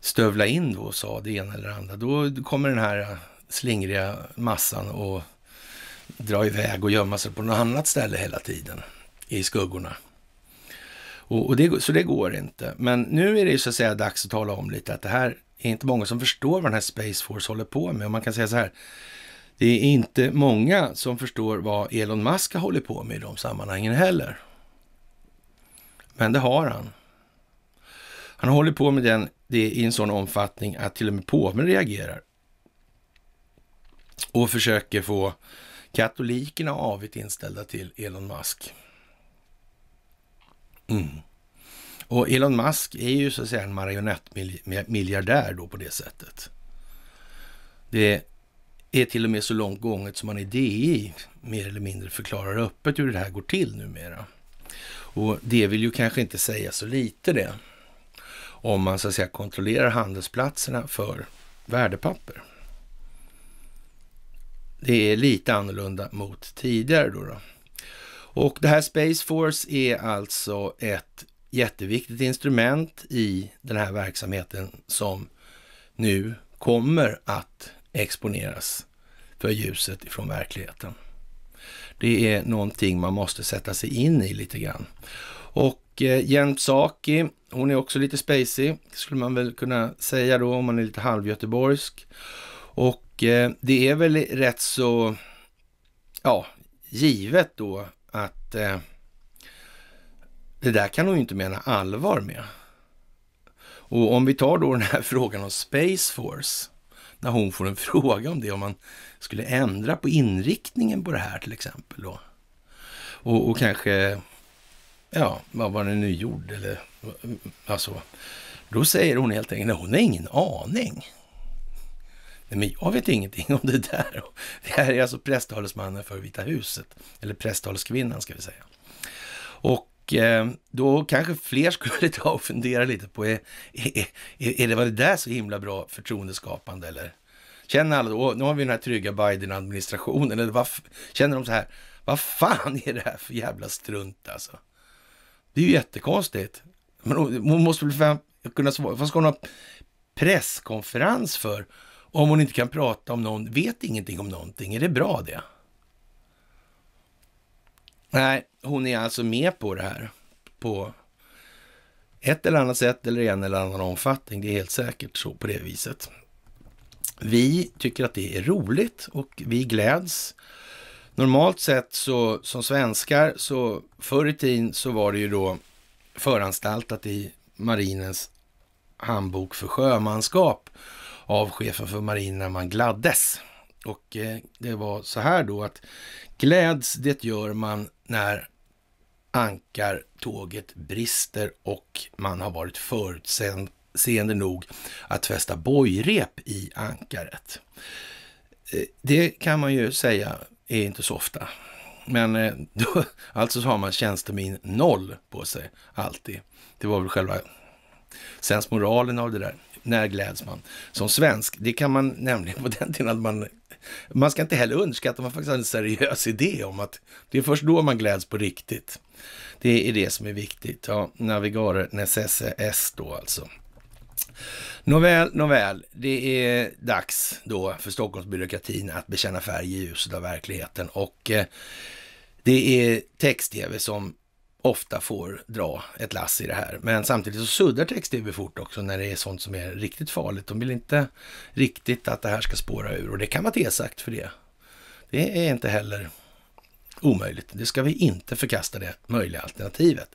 stövla in då och sa det ena eller det andra, då kommer den här slingriga massan och dra iväg och gömma sig på något annat ställe hela tiden i skuggorna. Och, och det, så det går inte. Men nu är det ju så att säga dags att tala om lite att det här är inte många som förstår vad den här Space Force håller på med. Och man kan säga så här, det är inte många som förstår vad Elon Musk har hållit på med i de sammanhangen heller. Men det har han. Han håller på med den, det i en sån omfattning att till och med påven reagerar. Och försöker få katolikerna avigt inställda till Elon Musk. Mm. Och Elon Musk är ju så att säga en marionettmiljardär då på det sättet. Det är till och med så långt gånget som man i DI mer eller mindre förklarar öppet hur det här går till numera. Och det vill ju kanske inte säga så lite det om man så att säga kontrollerar handelsplatserna för värdepapper. Det är lite annorlunda mot tidigare då. då. Och det här Space Force är alltså ett jätteviktigt instrument i den här verksamheten som nu kommer att exponeras för ljuset ifrån verkligheten. Det är någonting man måste sätta sig in i lite grann. Och och eh, Jen Psaki, hon är också lite spacey, skulle man väl kunna säga då om man är lite halvgöteborgsk. Och eh, det är väl rätt så, ja, givet då att eh, det där kan hon ju inte mena allvar med. Och om vi tar då den här frågan om Space Force, när hon får en fråga om det, om man skulle ändra på inriktningen på det här till exempel då. Och, och kanske ja, vad var det nu gjord, eller alltså. Då säger hon helt enkelt, hon har ingen aning. Nej, men jag vet ingenting om det där. Det här är alltså presstalesmannen för Vita huset, eller presstaleskvinnan ska vi säga. Och eh, då kanske fler skulle ta och fundera lite på, är, är, är, är det, var det där så himla bra förtroendeskapande eller? Känner alla då, nu har vi den här trygga Biden-administrationen, eller vad, känner de så här, vad fan är det här för jävla strunt alltså? Det är ju jättekonstigt. Men hon måste väl kunna svara. Vad ska hon ha presskonferens för? Om hon inte kan prata om någon, vet ingenting om någonting. Är det bra det? Nej, hon är alltså med på det här. På ett eller annat sätt eller en eller annan omfattning. Det är helt säkert så på det viset. Vi tycker att det är roligt och vi gläds Normalt sett så som svenskar så förr i tiden så var det ju då föranstaltat i marinens handbok för sjömanskap av chefen för marinen när man gladdes. Och eh, det var så här då att gläds det gör man när ankartåget brister och man har varit förutseende nog att fästa bojrep i ankaret. Eh, det kan man ju säga är inte så ofta. Men eh, då, alltså så har man tjänstemin noll på sig alltid. Det var väl själva sensmoralen av det där. När gläds man? Som svensk, det kan man nämligen på den tiden att man... Man ska inte heller underskatta man faktiskt har en seriös idé om att det är först då man gläds på riktigt. Det är det som är viktigt. Ja, navigare necesse est då alltså. Nåväl, nåväl. Det är dags då för Stockholmsbyråkratin att bekänna färg i ljuset av verkligheten. Och eh, det är text-tv som ofta får dra ett lass i det här. Men samtidigt så suddar text-tv fort också när det är sånt som är riktigt farligt. De vill inte riktigt att det här ska spåra ur och det kan vara tesagt för det. Det är inte heller omöjligt. Det ska vi inte förkasta det möjliga alternativet.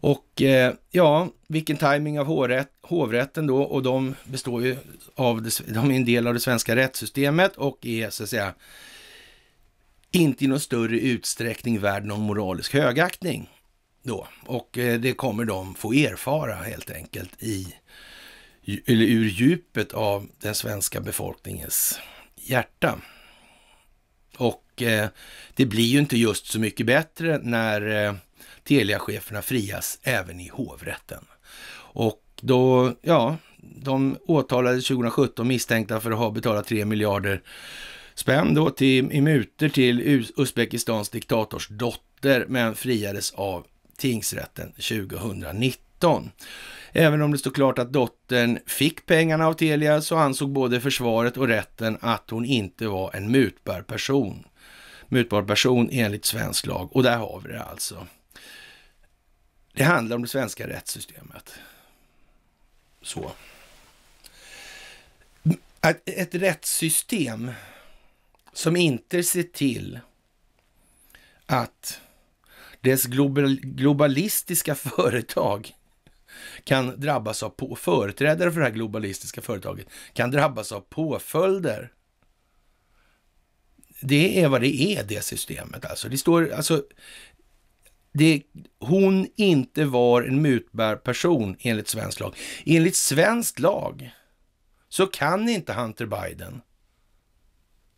Och eh, ja, vilken timing av hovrätt, hovrätten då och de består ju av, det, de är en del av det svenska rättssystemet och är så att säga inte i någon större utsträckning värd någon moralisk högaktning då. Och eh, det kommer de få erfara helt enkelt i, eller ur djupet av den svenska befolkningens hjärta. Och eh, det blir ju inte just så mycket bättre när eh, Teliacheferna frias även i hovrätten. Och då, ja, de åtalades 2017 misstänkta för att ha betalat 3 miljarder spänn då till, i muter till Uzbekistans diktators dotter, men friades av tingsrätten 2019. Även om det stod klart att dottern fick pengarna av Telia så ansåg både försvaret och rätten att hon inte var en mutbar person. Mutbar person enligt svensk lag och där har vi det alltså. Det handlar om det svenska rättssystemet. Så. Att ett rättssystem som inte ser till att dess globalistiska företag kan drabbas av på, företrädare för det här globalistiska företaget kan drabbas av påföljder. Det är vad det är, det systemet. Alltså, det står, alltså, det, hon inte var en mutbärperson enligt svensk lag. Enligt svensk lag så kan inte Hunter Biden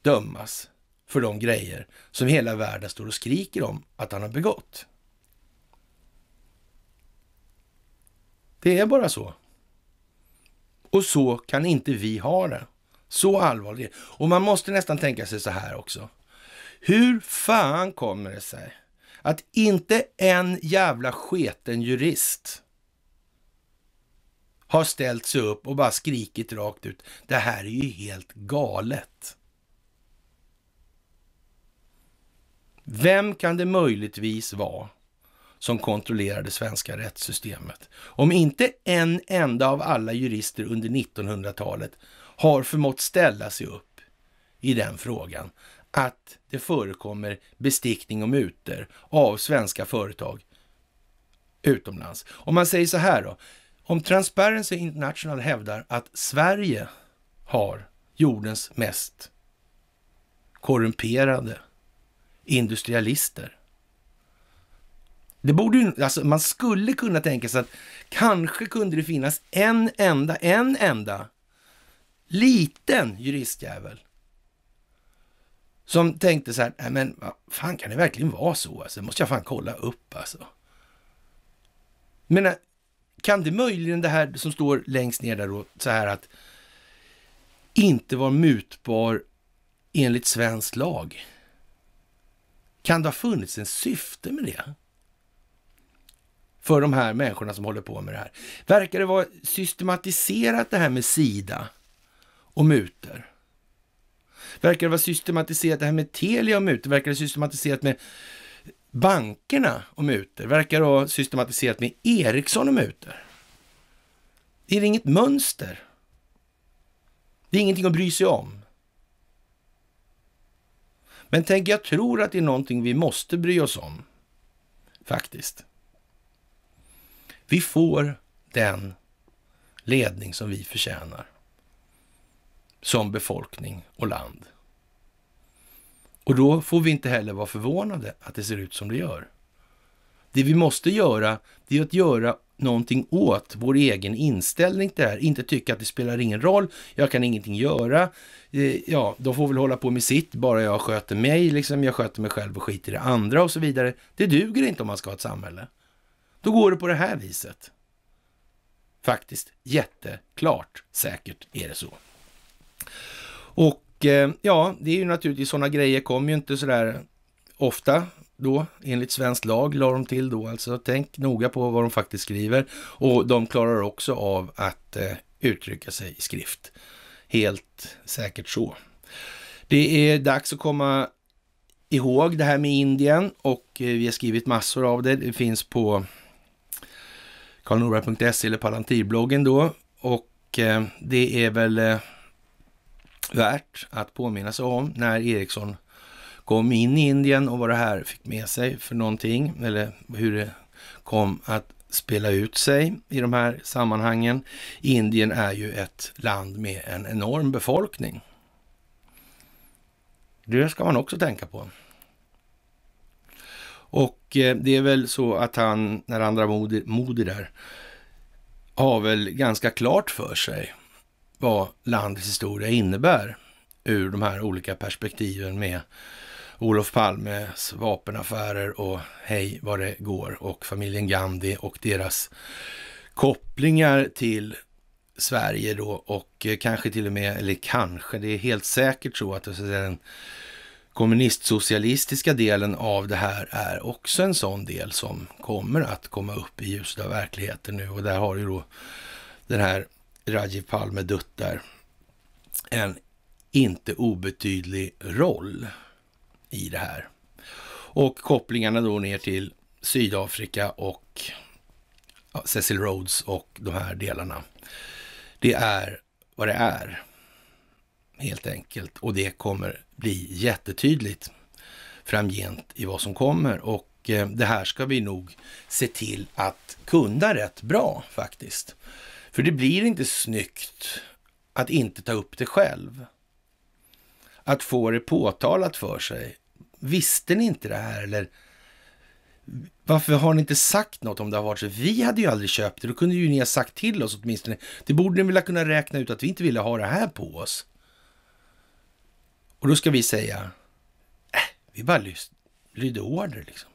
dömas för de grejer som hela världen står och skriker om att han har begått. Det är bara så. Och så kan inte vi ha det. Så allvarligt. Och man måste nästan tänka sig så här också. Hur fan kommer det sig att inte en jävla sketen jurist har ställt sig upp och bara skrikit rakt ut. Det här är ju helt galet. Vem kan det möjligtvis vara som kontrollerar det svenska rättssystemet? Om inte en enda av alla jurister under 1900-talet har förmått ställa sig upp i den frågan att det förekommer bestickning och mutor av svenska företag utomlands. Om man säger så här då, om Transparency International hävdar att Sverige har jordens mest korrumperade industrialister. Det borde, alltså man skulle kunna tänka sig att kanske kunde det finnas en enda, en enda liten juristjävel som tänkte så här, nej men vad fan kan det verkligen vara så? Alltså, måste jag fan kolla upp alltså. Men eh, kan det möjligen det här som står längst ner där då, så här att inte vara mutbar enligt svensk lag? Kan det ha funnits en syfte med det? För de här människorna som håller på med det här. Verkar det vara systematiserat det här med Sida och mutor? Verkar det vara systematiserat? Det här med Telia och mutor, verkar det systematiserat med bankerna och mutor? Verkar det vara systematiserat med Ericsson och mutor? Är det inget mönster? Det är ingenting att bry sig om. Men tänk, jag tror att det är någonting vi måste bry oss om. Faktiskt. Vi får den ledning som vi förtjänar som befolkning och land. Och då får vi inte heller vara förvånade att det ser ut som det gör. Det vi måste göra, det är att göra någonting åt vår egen inställning till det här. Inte tycka att det spelar ingen roll, jag kan ingenting göra. Eh, ja, de får väl hålla på med sitt, bara jag sköter mig, liksom jag sköter mig själv och skiter i det andra och så vidare. Det duger inte om man ska ha ett samhälle. Då går det på det här viset. Faktiskt jätteklart, säkert är det så. Och eh, ja, det är ju naturligtvis sådana grejer kommer ju inte sådär ofta då, enligt svensk lag la de till då alltså. Tänk noga på vad de faktiskt skriver och de klarar också av att eh, uttrycka sig i skrift. Helt säkert så. Det är dags att komma ihåg det här med Indien och eh, vi har skrivit massor av det. Det finns på karlnorberg.se eller Palantirbloggen då och eh, det är väl eh, värt att påminna sig om när Ericsson kom in i Indien och vad det här fick med sig för någonting eller hur det kom att spela ut sig i de här sammanhangen. Indien är ju ett land med en enorm befolkning. Det ska man också tänka på. Och eh, det är väl så att han, när andra moder, moder där, har väl ganska klart för sig vad landets historia innebär ur de här olika perspektiven med Olof Palmes vapenaffärer och hej vad det går och familjen Gandhi och deras kopplingar till Sverige då och eh, kanske till och med, eller kanske, det är helt säkert så att den kommunistsocialistiska delen av det här är också en sån del som kommer att komma upp i ljuset av verkligheten nu och där har ju då den här Rajiv Palme duttar en inte obetydlig roll i det här. Och kopplingarna då ner till Sydafrika och Cecil Rhodes och de här delarna. Det är vad det är, helt enkelt. Och det kommer bli jättetydligt framgent i vad som kommer. Och eh, det här ska vi nog se till att kunna rätt bra faktiskt. För det blir inte snyggt att inte ta upp det själv. Att få det påtalat för sig. Visste ni inte det här? Eller varför har ni inte sagt något om det har varit så? Vi hade ju aldrig köpt det. Då kunde ju ni ha sagt till oss åtminstone. Det borde ni väl ha kunnat räkna ut att vi inte ville ha det här på oss. Och då ska vi säga, äh, vi bara lydde order liksom.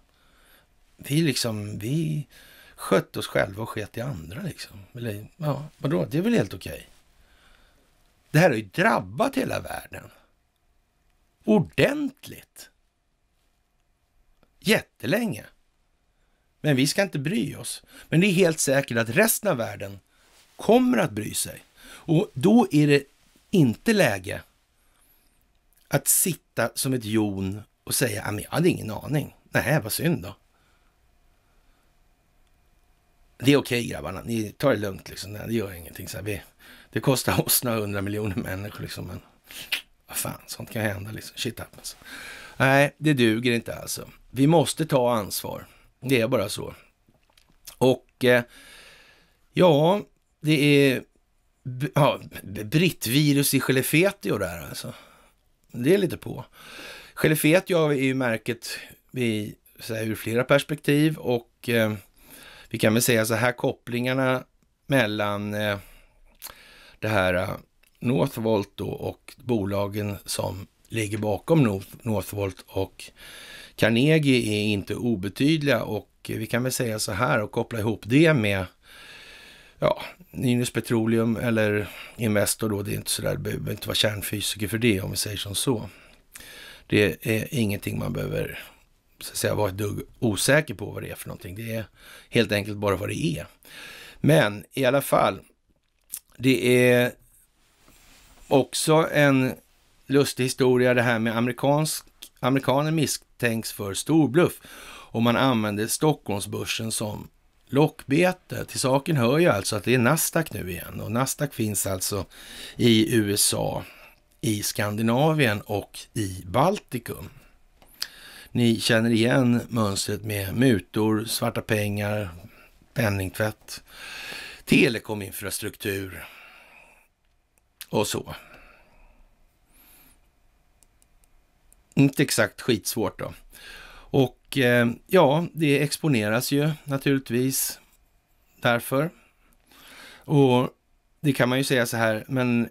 Vi liksom, vi Skött oss själva och sket i andra. Liksom. Eller, ja, vadå? Det är väl helt okej? Det här har ju drabbat hela världen. Ordentligt. Jättelänge. Men vi ska inte bry oss. Men det är helt säkert att resten av världen kommer att bry sig. Och då är det inte läge att sitta som ett jon och säga, jag hade ingen aning. Nej, vad synd då det är okej grabbarna, ni tar det lugnt liksom. Nej, det gör ingenting. Så här, vi, det kostar oss några hundra miljoner människor liksom. Men vad fan, sånt kan hända liksom. Shit happens. Nej, det duger inte alltså. Vi måste ta ansvar. Det är bara så. Och eh, ja, det är ja, brittvirus i Skellefteå där alltså. Det är lite på. Skellefteå är ju märket i, så här, ur flera perspektiv och eh, vi kan väl säga så här kopplingarna mellan eh, det här eh, Northvolt då och bolagen som ligger bakom Northvolt och Carnegie är inte obetydliga och vi kan väl säga så här och koppla ihop det med ja, Nynäs Petroleum eller Investor då, det är inte så där, behöver inte vara kärnfysiker för det om vi säger som så. Det är ingenting man behöver så att säga, vara ett dugg osäker på vad det är för någonting. Det är helt enkelt bara vad det är. Men i alla fall, det är också en lustig historia det här med amerikansk, amerikaner misstänks för storbluff och man använder Stockholmsbörsen som lockbete. Till saken hör ju alltså att det är Nasdaq nu igen och Nasdaq finns alltså i USA, i Skandinavien och i Baltikum. Ni känner igen mönstret med mutor, svarta pengar, penningtvätt, telekominfrastruktur och så. Inte exakt skitsvårt då. Och eh, ja, det exponeras ju naturligtvis därför. Och det kan man ju säga så här, men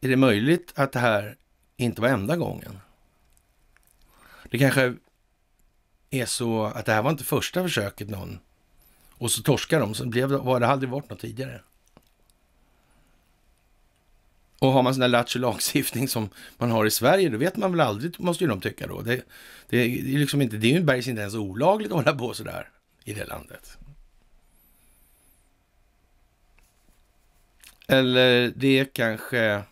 är det möjligt att det här inte var enda gången? Det kanske är så att det här var inte första försöket någon och så torskar de, så blev det, var det aldrig varit något tidigare. Och har man sån där lattjo lagstiftning som man har i Sverige, då vet man väl aldrig, måste ju de tycka då. Det, det, det är liksom inte, det är ju inte ens olagligt att hålla på sådär i det landet. Eller det kanske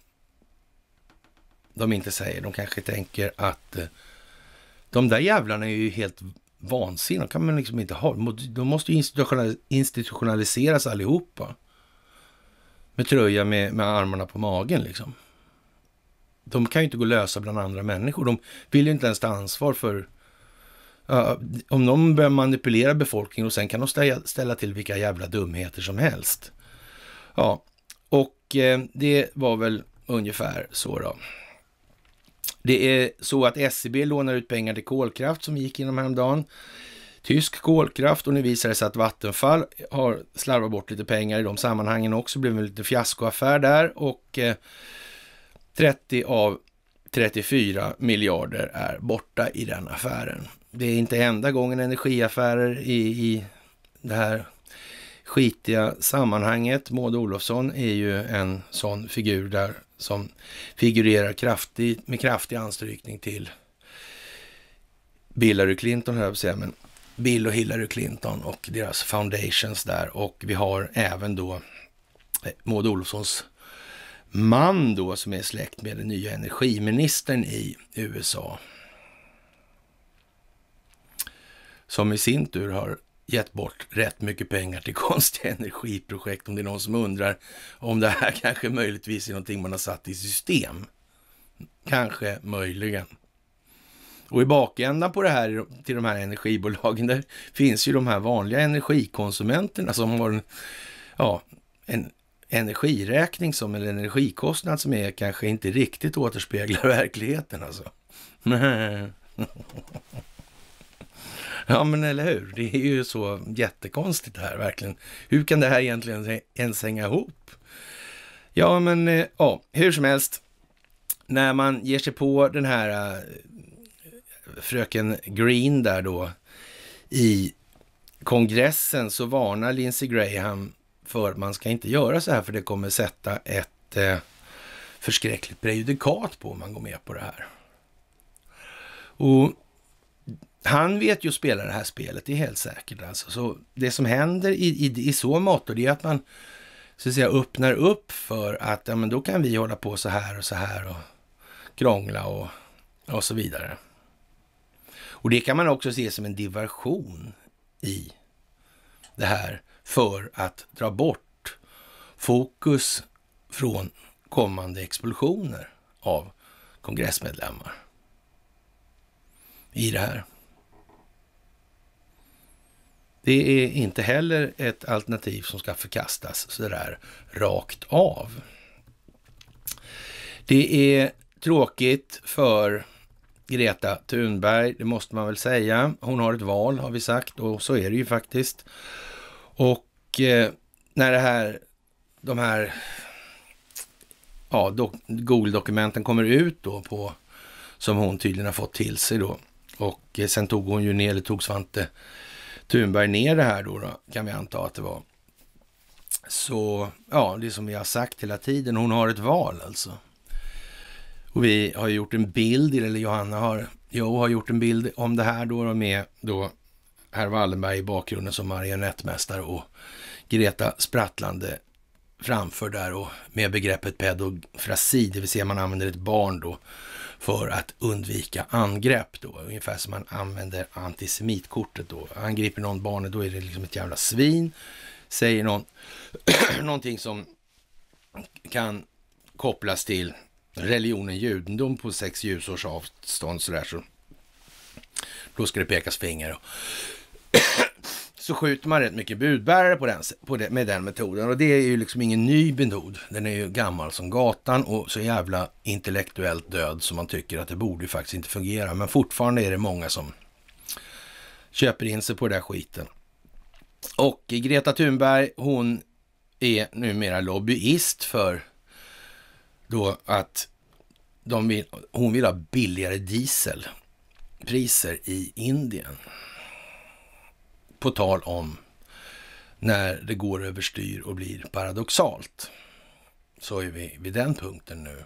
de inte säger. De kanske tänker att eh, de där jävlarna är ju helt vansinniga. De kan man liksom inte ha. De måste ju institutionaliseras allihopa. Med tröja med, med armarna på magen liksom. De kan ju inte gå lösa bland andra människor. De vill ju inte ens ta ansvar för Uh, om de börjar manipulera befolkningen och sen kan de ställa, ställa till vilka jävla dumheter som helst. Ja, och eh, det var väl ungefär så då. Det är så att SEB lånar ut pengar till kolkraft som gick inom häromdagen. Tysk kolkraft och nu visar det sig att Vattenfall har slarvat bort lite pengar i de sammanhangen också. Det blev en liten fiaskoaffär där och 30 eh, av 34 miljarder är borta i den affären. Det är inte enda gången energiaffärer i, i det här skitiga sammanhanget. Maud Olofsson är ju en sån figur där som figurerar kraftigt, med kraftig anstrykning till Hillary Clinton, höll jag säga, men Bill och Hillary Clinton och deras foundations där. Och vi har även då eh, Maud Olofssons man då som är släkt med den nya energiministern i USA. Som i sin tur har gett bort rätt mycket pengar till konstiga energiprojekt. Om det är någon som undrar om det här kanske möjligtvis är någonting man har satt i system. Kanske, möjligen. Och i bakändan på det här till de här energibolagen, där finns ju de här vanliga energikonsumenterna som har en, ja, en energiräkning som en energikostnad som är kanske inte riktigt återspeglar verkligheten alltså. Ja, men eller hur? Det är ju så jättekonstigt det här verkligen. Hur kan det här egentligen ens hänga ihop? Ja, men eh, ja, hur som helst. När man ger sig på den här eh, fröken Green där då i kongressen så varnar Lindsey Graham för att man ska inte göra så här för det kommer sätta ett eh, förskräckligt prejudikat på om man går med på det här. Och han vet ju att spela det här spelet, det är helt säkert. Alltså. Så det som händer i, i, i så mått, det är att man så att säga, öppnar upp för att ja, men då kan vi hålla på så här och så här och krångla och, och så vidare. Och det kan man också se som en diversion i det här för att dra bort fokus från kommande explosioner av kongressmedlemmar i det här. Det är inte heller ett alternativ som ska förkastas sådär rakt av. Det är tråkigt för Greta Thunberg, det måste man väl säga. Hon har ett val har vi sagt och så är det ju faktiskt. Och eh, när det här, de här ja, Google-dokumenten kommer ut då på, som hon tydligen har fått till sig då. Och eh, sen tog hon ju ner, eller tog Svante Thunberg ner det här då, då, kan vi anta att det var. Så, ja, det är som vi har sagt hela tiden, hon har ett val alltså. Och vi har gjort en bild, eller Johanna har, Jo har gjort en bild om det här då, då med då herr Wallenberg i bakgrunden som marionettmästare och Greta sprattlande framför där och med begreppet pedofrasi, det vill säga man använder ett barn då för att undvika angrepp då. Ungefär som man använder antisemitkortet då. Angriper någon barnet, då är det liksom ett jävla svin. Säger någon någonting som kan kopplas till religionen judendom på sex ljusårs avstånd sådär så då ska det pekas finger. så skjuter man rätt mycket budbärare på den, på det, med den metoden. Och det är ju liksom ingen ny metod. Den är ju gammal som gatan och så jävla intellektuellt död som man tycker att det borde ju faktiskt inte fungera. Men fortfarande är det många som köper in sig på den där skiten. Och Greta Thunberg, hon är numera lobbyist för då att de vill, hon vill ha billigare dieselpriser i Indien. På tal om när det går överstyr och blir paradoxalt. Så är vi vid den punkten nu.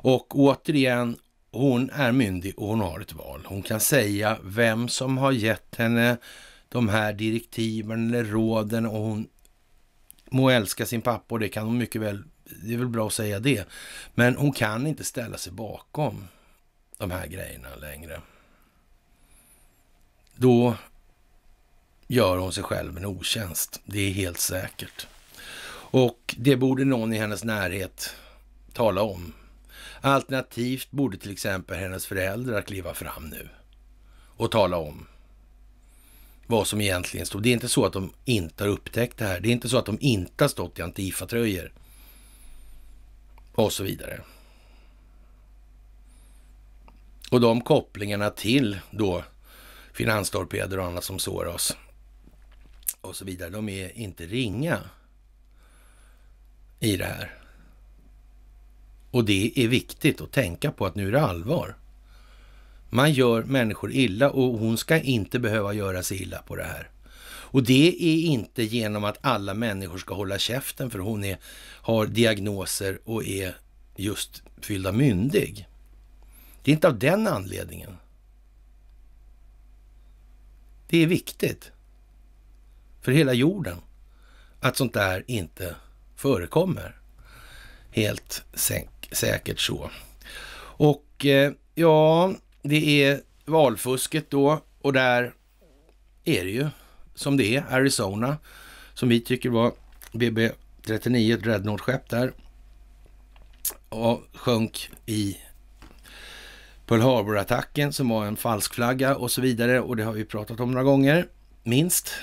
Och återigen, hon är myndig och hon har ett val. Hon kan säga vem som har gett henne de här direktiven eller råden och hon må älska sin pappa och det kan hon mycket väl, det är väl bra att säga det. Men hon kan inte ställa sig bakom de här grejerna längre. Då gör hon sig själv en otjänst. Det är helt säkert. Och det borde någon i hennes närhet tala om. Alternativt borde till exempel hennes föräldrar kliva fram nu och tala om vad som egentligen stod. Det är inte så att de inte har upptäckt det här. Det är inte så att de inte har stått i Antifa-tröjor och så vidare. Och de kopplingarna till då finanstorpeder och annat som sår oss, och så vidare. De är inte ringa i det här. Och det är viktigt att tänka på att nu är det allvar. Man gör människor illa och hon ska inte behöva göra sig illa på det här. Och det är inte genom att alla människor ska hålla käften för hon är, har diagnoser och är just fyllda myndig. Det är inte av den anledningen. Det är viktigt för hela jorden att sånt där inte förekommer. Helt säkert så. Och eh, ja, det är valfusket då och där är det ju som det är. Arizona, som vi tycker var BB39, ett rednord skepp där, och sjönk i Pearl Harbor-attacken som var en falskflagga och så vidare. Och det har vi pratat om några gånger, minst.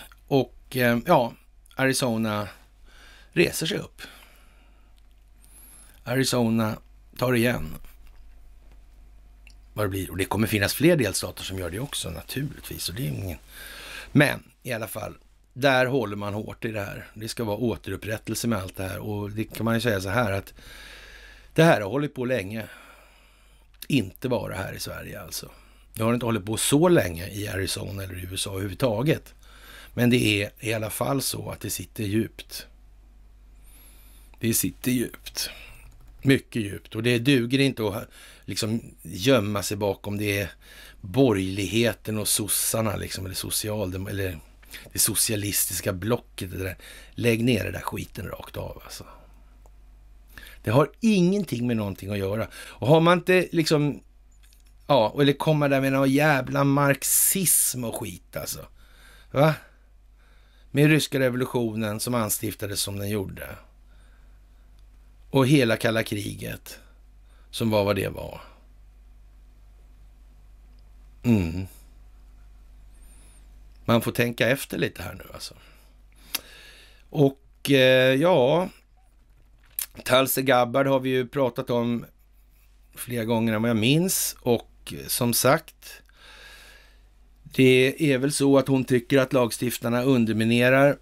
Och eh, ja, Arizona reser sig upp. Arizona tar igen vad det blir. Och det kommer finnas fler delstater som gör det också naturligtvis. Och det är ingen... Men i alla fall, där håller man hårt i det här. Det ska vara återupprättelse med allt det här. Och det kan man ju säga så här att det här har hållit på länge. Inte bara här i Sverige alltså. Det har inte hållit på så länge i Arizona eller i USA överhuvudtaget. Men det är i alla fall så att det sitter djupt. Det sitter djupt. Mycket djupt. Och det duger inte att liksom gömma sig bakom det borgerligheten och sossarna, liksom, eller, eller det socialistiska blocket. Det där. Lägg ner den där skiten rakt av alltså. Det har ingenting med någonting att göra. Och har man inte liksom, ja, eller kommer där med någon jävla marxism och skit alltså. Va? med ryska revolutionen som anstiftades som den gjorde. Och hela kalla kriget som var vad det var. Mm. Man får tänka efter lite här nu alltså. Och eh, ja, Talse Gabbard har vi ju pratat om flera gånger än vad jag minns och eh, som sagt, det är väl så att hon tycker att lagstiftarna underminerar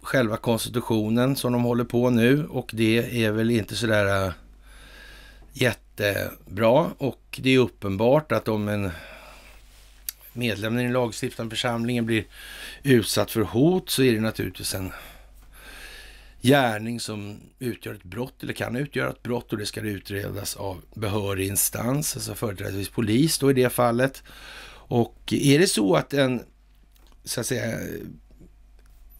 själva konstitutionen som de håller på nu och det är väl inte sådär äh, jättebra och det är uppenbart att om en medlem i den lagstiftande församlingen blir utsatt för hot så är det naturligtvis en gärning som utgör ett brott eller kan utgöra ett brott och det ska utredas av behörig instans, alltså företrädesvis polis då i det fallet. Och är det så att en, så att säga,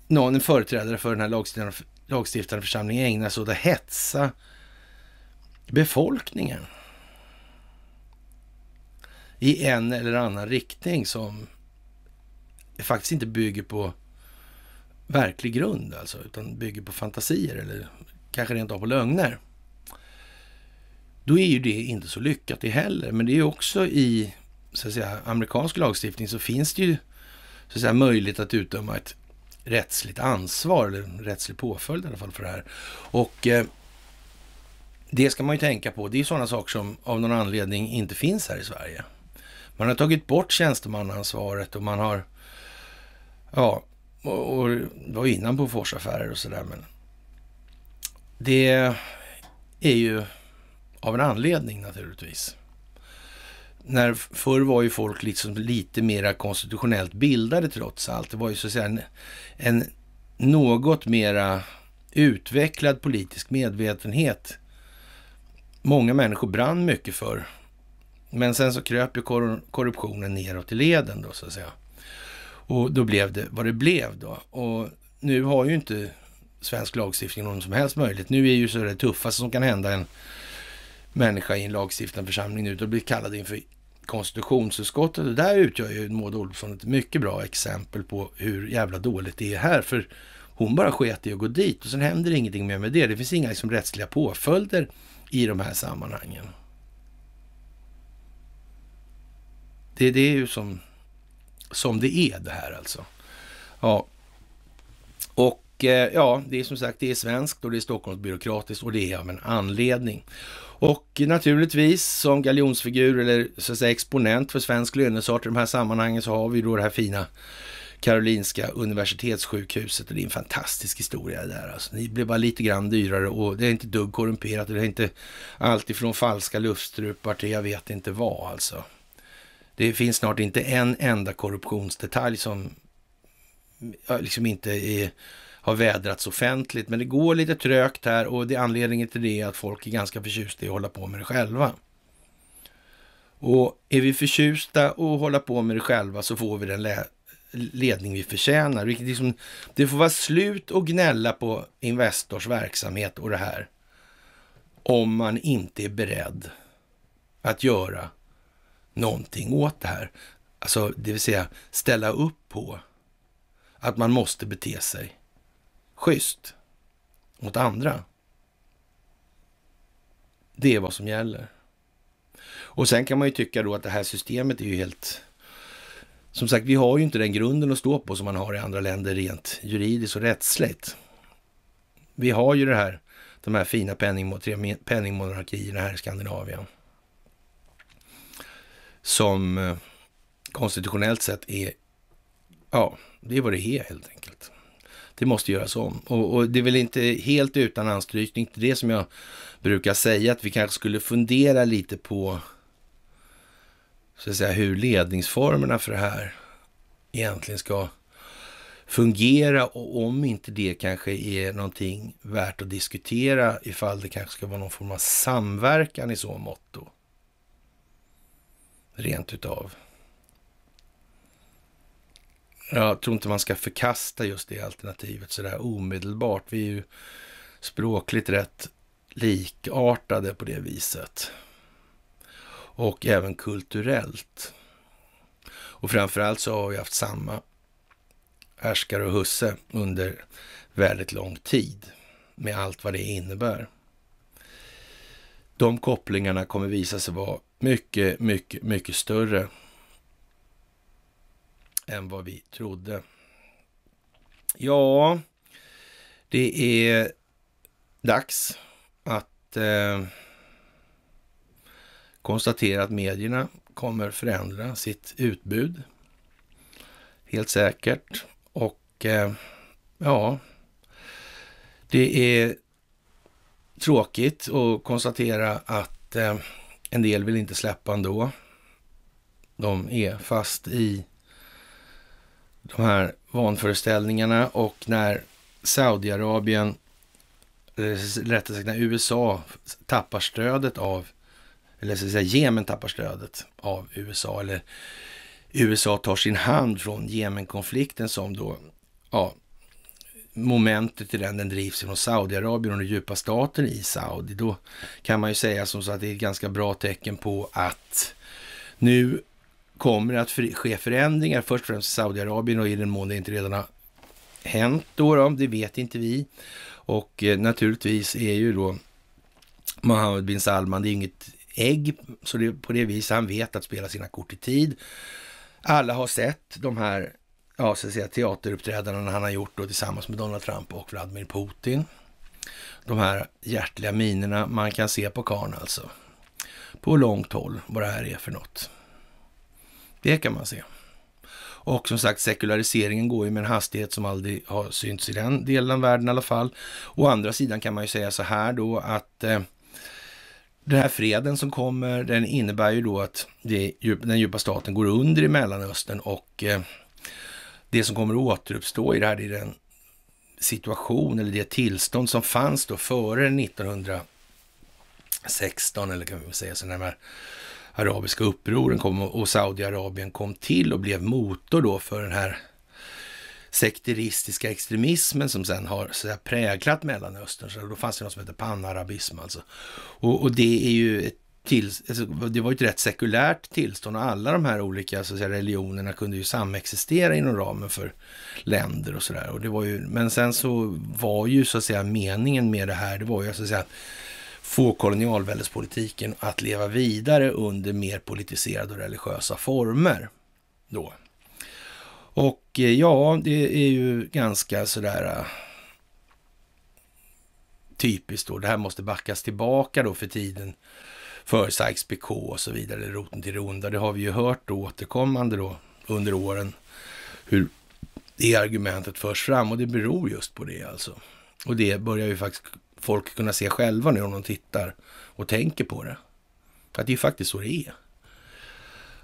någon en företrädare för den här lagstiftande, lagstiftande församlingen ägnar sig åt att hetsa befolkningen i en eller annan riktning som faktiskt inte bygger på verklig grund alltså, utan bygger på fantasier eller kanske rent av på lögner. Då är ju det inte så lyckat det heller, men det är också i så att säga, amerikansk lagstiftning så finns det ju så att säga, möjlighet att utdöma ett rättsligt ansvar, eller en rättslig påföljd i alla fall för det här. Och eh, det ska man ju tänka på. Det är ju sådana saker som av någon anledning inte finns här i Sverige. Man har tagit bort tjänstemannaansvaret och man har, ja, och, och det var innan på Forsaffärer och sådär, men det är ju av en anledning naturligtvis när förr var ju folk liksom lite mera konstitutionellt bildade trots allt. Det var ju så att säga en, en något mera utvecklad politisk medvetenhet. Många människor brann mycket för. Men sen så kröp ju korruptionen neråt i leden då så att säga. Och då blev det vad det blev då. Och nu har ju inte svensk lagstiftning någon som helst möjlighet. Nu är ju så det tuffaste som kan hända en människa i en lagstiftande församling nu, och blir kallad inför konstitutionsutskottet. Och där utgör ju Maud Olofsson ett mycket bra exempel på hur jävla dåligt det är här. För hon bara sket i att gå dit och sen händer ingenting mer med det. Det finns inga liksom rättsliga påföljder i de här sammanhangen. Det, det är ju som, som det är det här alltså. Ja. Och Eh, ja, det är som sagt, det är svenskt och det är Stockholmsbyråkratiskt och det är av en anledning. Och naturligtvis som galjonsfigur eller så att säga exponent för svensk lönesort i de här sammanhangen så har vi då det här fina Karolinska Universitetssjukhuset och det är en fantastisk historia där. Alltså, ni blev bara lite grann dyrare och det är inte dugg korrumperat och det är inte allt ifrån falska luftstrupar till jag vet inte vad alltså. Det finns snart inte en enda korruptionsdetalj som liksom inte är har vädrats offentligt. Men det går lite trögt här och det anledningen till det är att folk är ganska förtjusta i att hålla på med det själva. Och är vi förtjusta och hålla på med det själva så får vi den ledning vi förtjänar. Vilket liksom, det får vara slut och gnälla på Investors verksamhet och det här. Om man inte är beredd att göra någonting åt det här. Alltså, det vill säga ställa upp på att man måste bete sig schysst mot andra. Det är vad som gäller. Och sen kan man ju tycka då att det här systemet är ju helt... Som sagt, vi har ju inte den grunden att stå på som man har i andra länder rent juridiskt och rättsligt. Vi har ju det här, de här fina penningmonarkierna här i Skandinavien. Som eh, konstitutionellt sett är, ja, det är vad det är helt enkelt. Det måste göras om. Och, och det är väl inte helt utan anstrykning till det som jag brukar säga, att vi kanske skulle fundera lite på så att säga, hur ledningsformerna för det här egentligen ska fungera och om inte det kanske är någonting värt att diskutera ifall det kanske ska vara någon form av samverkan i så mått då. Rent utav jag tror inte man ska förkasta just det alternativet sådär omedelbart. Vi är ju språkligt rätt likartade på det viset. Och även kulturellt. Och framförallt så har vi haft samma härskare och husse under väldigt lång tid med allt vad det innebär. De kopplingarna kommer visa sig vara mycket, mycket, mycket större än vad vi trodde. Ja, det är dags att eh, konstatera att medierna kommer förändra sitt utbud. Helt säkert. Och eh, ja, det är tråkigt att konstatera att eh, en del vill inte släppa ändå. De är fast i de här vanföreställningarna och när Saudiarabien, eh, rättare sagt när USA tappar stödet av, eller ska säga Jemen tappar stödet av USA, eller USA tar sin hand från Jemenkonflikten som då, ja, momentet i den, den drivs från Saudiarabien och den djupa staten i Saudi. Då kan man ju säga som så att det är ett ganska bra tecken på att nu kommer att ske förändringar, först och främst i Saudiarabien och i den mån det inte redan har hänt då, då det vet inte vi. Och eh, naturligtvis är ju då Mohammed bin Salman, det är inget ägg, så det, på det viset han vet att spela sina kort i tid. Alla har sett de här ja, så att säga, teateruppträdandena han har gjort då, tillsammans med Donald Trump och Vladimir Putin. De här hjärtliga minerna man kan se på karln alltså. På långt håll, vad det här är för något. Det kan man se. Och som sagt, sekulariseringen går ju med en hastighet som aldrig har synts i den delen av världen i alla fall. Å andra sidan kan man ju säga så här då att eh, den här freden som kommer, den innebär ju då att det, den djupa staten går under i Mellanöstern och eh, det som kommer att återuppstå i det här, det är den situation eller det tillstånd som fanns då före 1916 eller kan vi säga så närmare arabiska upproren kom och Saudiarabien kom till och blev motor då för den här sekteristiska extremismen som sen har så här, präglat Mellanöstern. Så då fanns det något som heter panarabism alltså. Och, och det är ju ett till, alltså, det var ju ett rätt sekulärt tillstånd och alla de här olika så säga, religionerna kunde ju samexistera inom ramen för länder och sådär. Men sen så var ju så att säga meningen med det här, det var ju så att säga få kolonialväldespolitiken att leva vidare under mer politiserade och religiösa former. Då. Och eh, ja, det är ju ganska sådär eh, typiskt då. Det här måste backas tillbaka då för tiden för Sykes-Picot och så vidare, eller roten till det onda. Det har vi ju hört då återkommande då under åren hur det argumentet förs fram och det beror just på det alltså. Och det börjar ju faktiskt folk kunna se själva nu om de tittar och tänker på det. Att det är faktiskt så det är.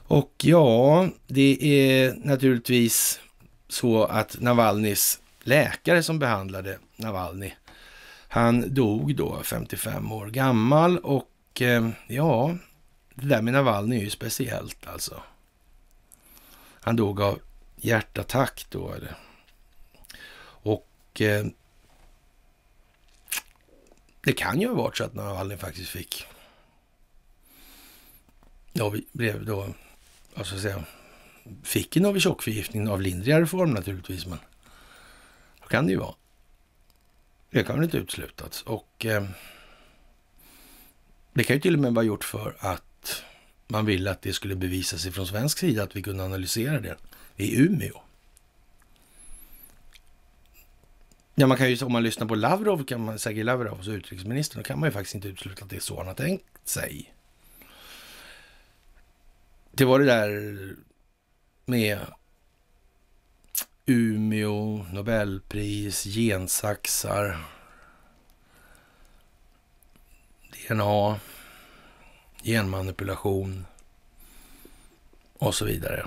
Och ja, det är naturligtvis så att Navalnys läkare som behandlade Navalny, han dog då 55 år gammal och eh, ja, det där med Navalny är ju speciellt alltså. Han dog av hjärtattack då. Och eh, det kan ju ha varit så att Navalny faktiskt fick ja, vi blev då, vad ska jag säga, fick en Novichok-förgiftning av lindrigare form naturligtvis, men så kan det ju vara. Det kan väl inte uteslutas. Och eh, det kan ju till och med vara gjort för att man ville att det skulle bevisas ifrån svensk sida att vi kunde analysera det i Umeå. Ja, man kan ju, om man lyssnar på Lavrov, kan man, Sergej Lavrov, alltså utrikesministern, då kan man ju faktiskt inte utesluta att det är så han har tänkt sig. Det var det där med Umeå, Nobelpris, gensaxar, DNA, genmanipulation och så vidare.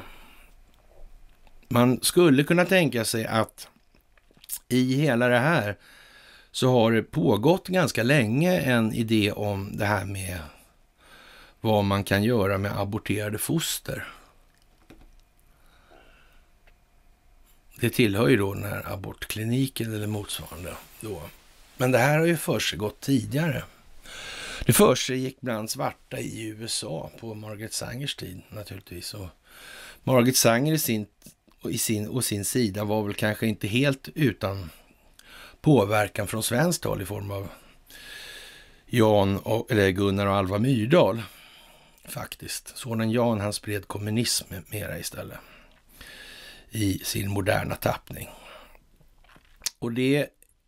Man skulle kunna tänka sig att i hela det här så har det pågått ganska länge en idé om det här med vad man kan göra med aborterade foster. Det tillhör ju då den här abortkliniken eller motsvarande. Då. Men det här har ju försiggått tidigare. Det försiggick bland svarta i USA på Margaret Sangers tid naturligtvis. Och Margaret Sanger i sin i sin, å sin sida var väl kanske inte helt utan påverkan från svenskt håll i form av Jan, och, eller Gunnar och Alva Myrdal. Faktiskt. Sonen Jan han spred kommunism mera istället. I sin moderna tappning. Och det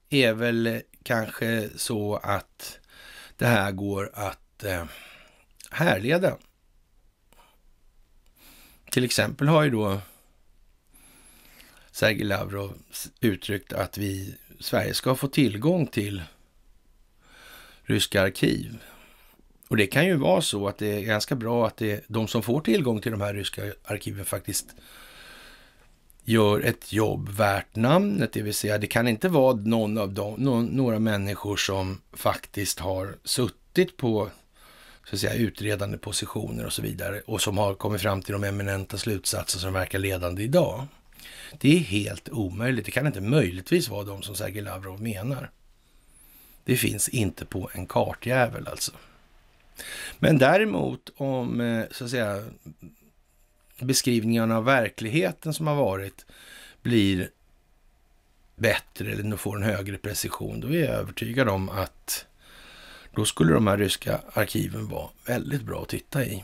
är väl kanske så att det här går att eh, härleda. Till exempel har ju då Sergej Lavrov uttryckt att vi, Sverige ska få tillgång till ryska arkiv. Och det kan ju vara så att det är ganska bra att det, de som får tillgång till de här ryska arkiven faktiskt gör ett jobb värt namnet, det vill säga det kan inte vara någon av dem, någon, några människor som faktiskt har suttit på så att säga, utredande positioner och så vidare och som har kommit fram till de eminenta slutsatser som verkar ledande idag. Det är helt omöjligt. Det kan inte möjligtvis vara de som Sergej Lavrov menar. Det finns inte på en kartjävel alltså. Men däremot om eh, så att säga beskrivningarna av verkligheten som har varit blir bättre eller får en högre precision, då är jag övertygad om att då skulle de här ryska arkiven vara väldigt bra att titta i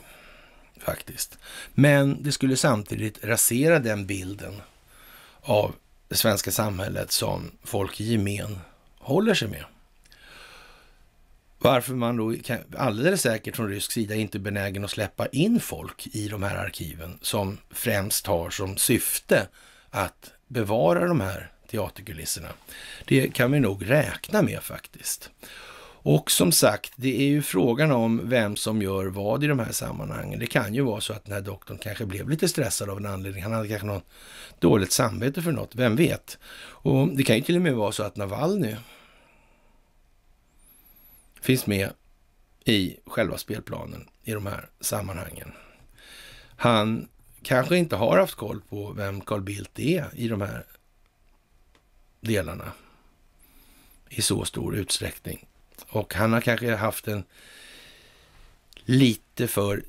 faktiskt. Men det skulle samtidigt rasera den bilden av det svenska samhället som folk i gemen håller sig med. Varför man då alldeles säkert från rysk sida inte är benägen att släppa in folk i de här arkiven som främst har som syfte att bevara de här teaterkulisserna. Det kan vi nog räkna med faktiskt. Och som sagt, det är ju frågan om vem som gör vad i de här sammanhangen. Det kan ju vara så att den här doktorn kanske blev lite stressad av en anledning. Han hade kanske något dåligt samvete för något, vem vet? Och det kan ju till och med vara så att Navalny finns med i själva spelplanen i de här sammanhangen. Han kanske inte har haft koll på vem Carl Bildt är i de här delarna i så stor utsträckning och han har kanske haft en lite för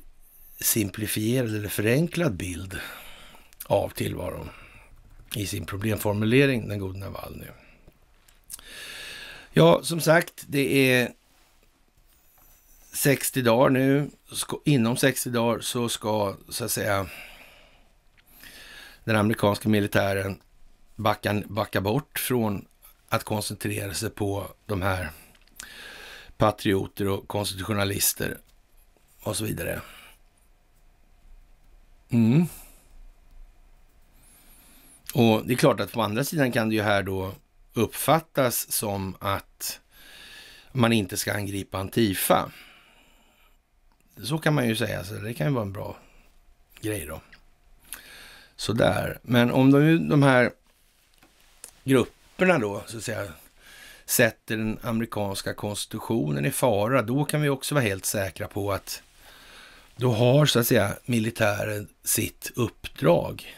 simplifierad eller förenklad bild av tillvaron i sin problemformulering, den gode Navalny. Ja, som sagt, det är 60 dagar nu. Inom 60 dagar så ska, så att säga, den amerikanska militären backa, backa bort från att koncentrera sig på de här patrioter och konstitutionalister och så vidare. Mm. Och det är klart att på andra sidan kan det ju här då uppfattas som att man inte ska angripa Antifa. Så kan man ju säga, så det kan ju vara en bra grej då. Sådär, men om de, de här grupperna då, så att säga, sätter den amerikanska konstitutionen i fara, då kan vi också vara helt säkra på att då har så att säga militären sitt uppdrag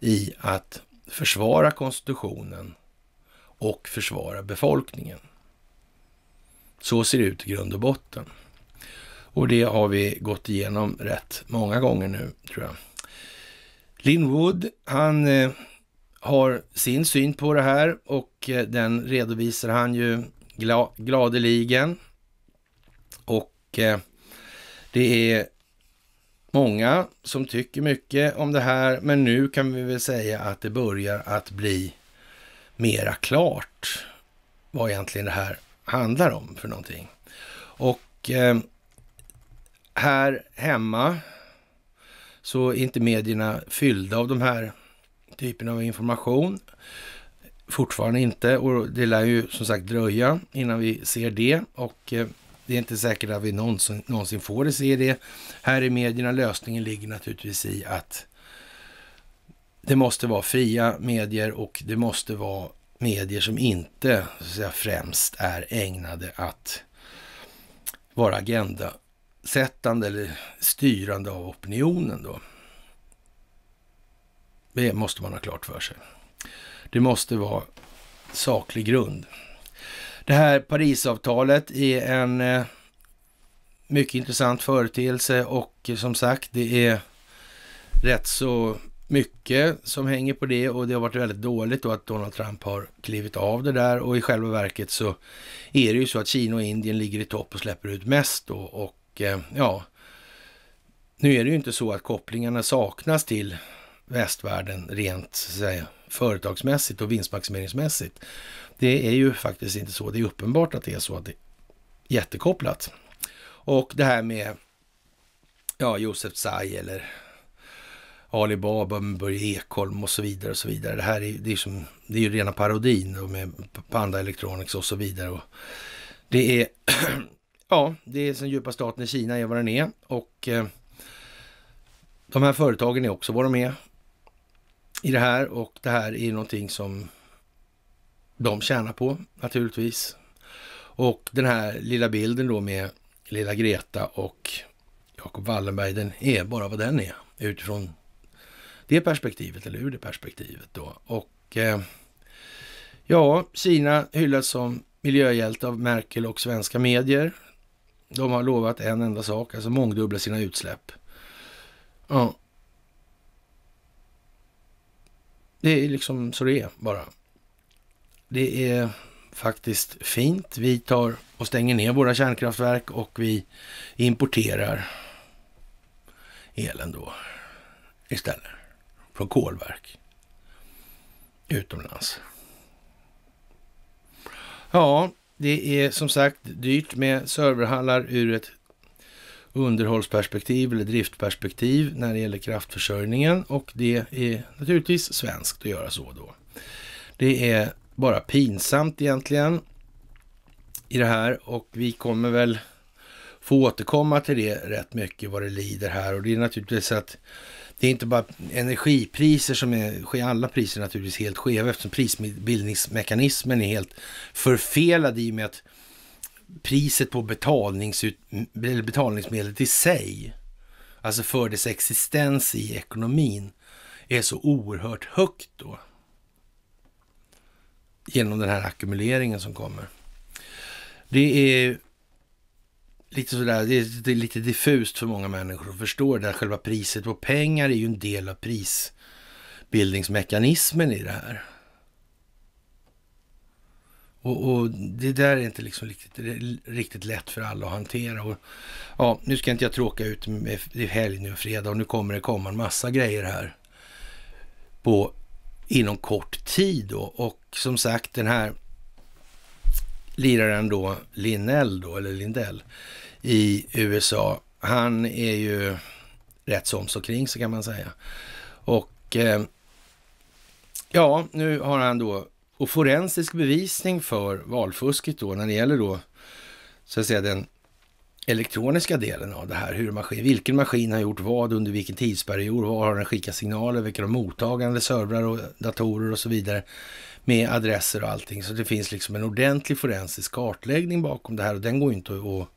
i att försvara konstitutionen och försvara befolkningen. Så ser det ut i grund och botten. Och det har vi gått igenom rätt många gånger nu, tror jag. Linwood, han eh, har sin syn på det här och eh, den redovisar han ju gla gladeligen. Och eh, det är många som tycker mycket om det här, men nu kan vi väl säga att det börjar att bli mera klart vad egentligen det här handlar om för någonting. Och eh, här hemma så är inte medierna fyllda av de här typen av information. Fortfarande inte och det lär ju som sagt dröja innan vi ser det och eh, det är inte säkert att vi någonsin, någonsin får det se det här i medierna. Lösningen ligger naturligtvis i att det måste vara fria medier och det måste vara medier som inte så att säga, främst är ägnade att vara agendasättande eller styrande av opinionen då. Det måste man ha klart för sig. Det måste vara saklig grund. Det här Parisavtalet är en eh, mycket intressant företeelse och eh, som sagt, det är rätt så mycket som hänger på det och det har varit väldigt dåligt då att Donald Trump har klivit av det där och i själva verket så är det ju så att Kina och Indien ligger i topp och släpper ut mest då och eh, ja, nu är det ju inte så att kopplingarna saknas till västvärlden rent så att säga, företagsmässigt och vinstmaximeringsmässigt. Det är ju faktiskt inte så. Det är uppenbart att det är så att det är jättekopplat. Och det här med ja, Josef Tsai eller Alibaba, Börje Ekholm och så vidare. och så vidare. Det här är, det är, som, det är ju rena parodin med Panda Electronics och så vidare. Och det är, ja, det är den djupa staten i Kina är vad den är och eh, de här företagen är också vad de är i det här och det här är någonting som de tjänar på naturligtvis. Och den här lilla bilden då med lilla Greta och Jacob Wallenberg, den är bara vad den är utifrån det perspektivet, eller ur det perspektivet då. Och eh, ja, Kina hyllas som miljöhjälte av Merkel och svenska medier. De har lovat en enda sak, alltså mångdubbla sina utsläpp. Ja, Det är liksom så det är bara. Det är faktiskt fint. Vi tar och stänger ner våra kärnkraftverk och vi importerar elen då istället från kolverk utomlands. Ja, det är som sagt dyrt med serverhallar ur ett underhållsperspektiv eller driftperspektiv när det gäller kraftförsörjningen och det är naturligtvis svenskt att göra så då. Det är bara pinsamt egentligen i det här och vi kommer väl få återkomma till det rätt mycket vad det lider här och det är naturligtvis att det är inte bara energipriser som är, alla priser är naturligtvis helt skeva eftersom prisbildningsmekanismen är helt förfelad i och med att priset på betalningsmedlet i sig, alltså för dess existens i ekonomin, är så oerhört högt då. Genom den här ackumuleringen som kommer. Det är lite sådär, det är lite diffust för många människor att förstå det där. Själva priset på pengar är ju en del av prisbildningsmekanismen i det här. Och, och, det där är inte liksom riktigt, riktigt lätt för alla att hantera. Och, ja, nu ska inte jag tråka ut med det är helg nu och fredag och nu kommer det komma en massa grejer här på inom kort tid då. Och som sagt den här liraren då, Linnell då, eller Lindell i USA, han är ju rätt som så kring så kan man säga. Och eh, ja, nu har han då och forensisk bevisning för valfusket då när det gäller då så att säga den elektroniska delen av det här. Hur maskin, vilken maskin har gjort vad, under vilken tidsperiod, var har den skickat signaler, vilka de mottagande servrar och datorer och så vidare med adresser och allting. Så det finns liksom en ordentlig forensisk kartläggning bakom det här och den går ju inte att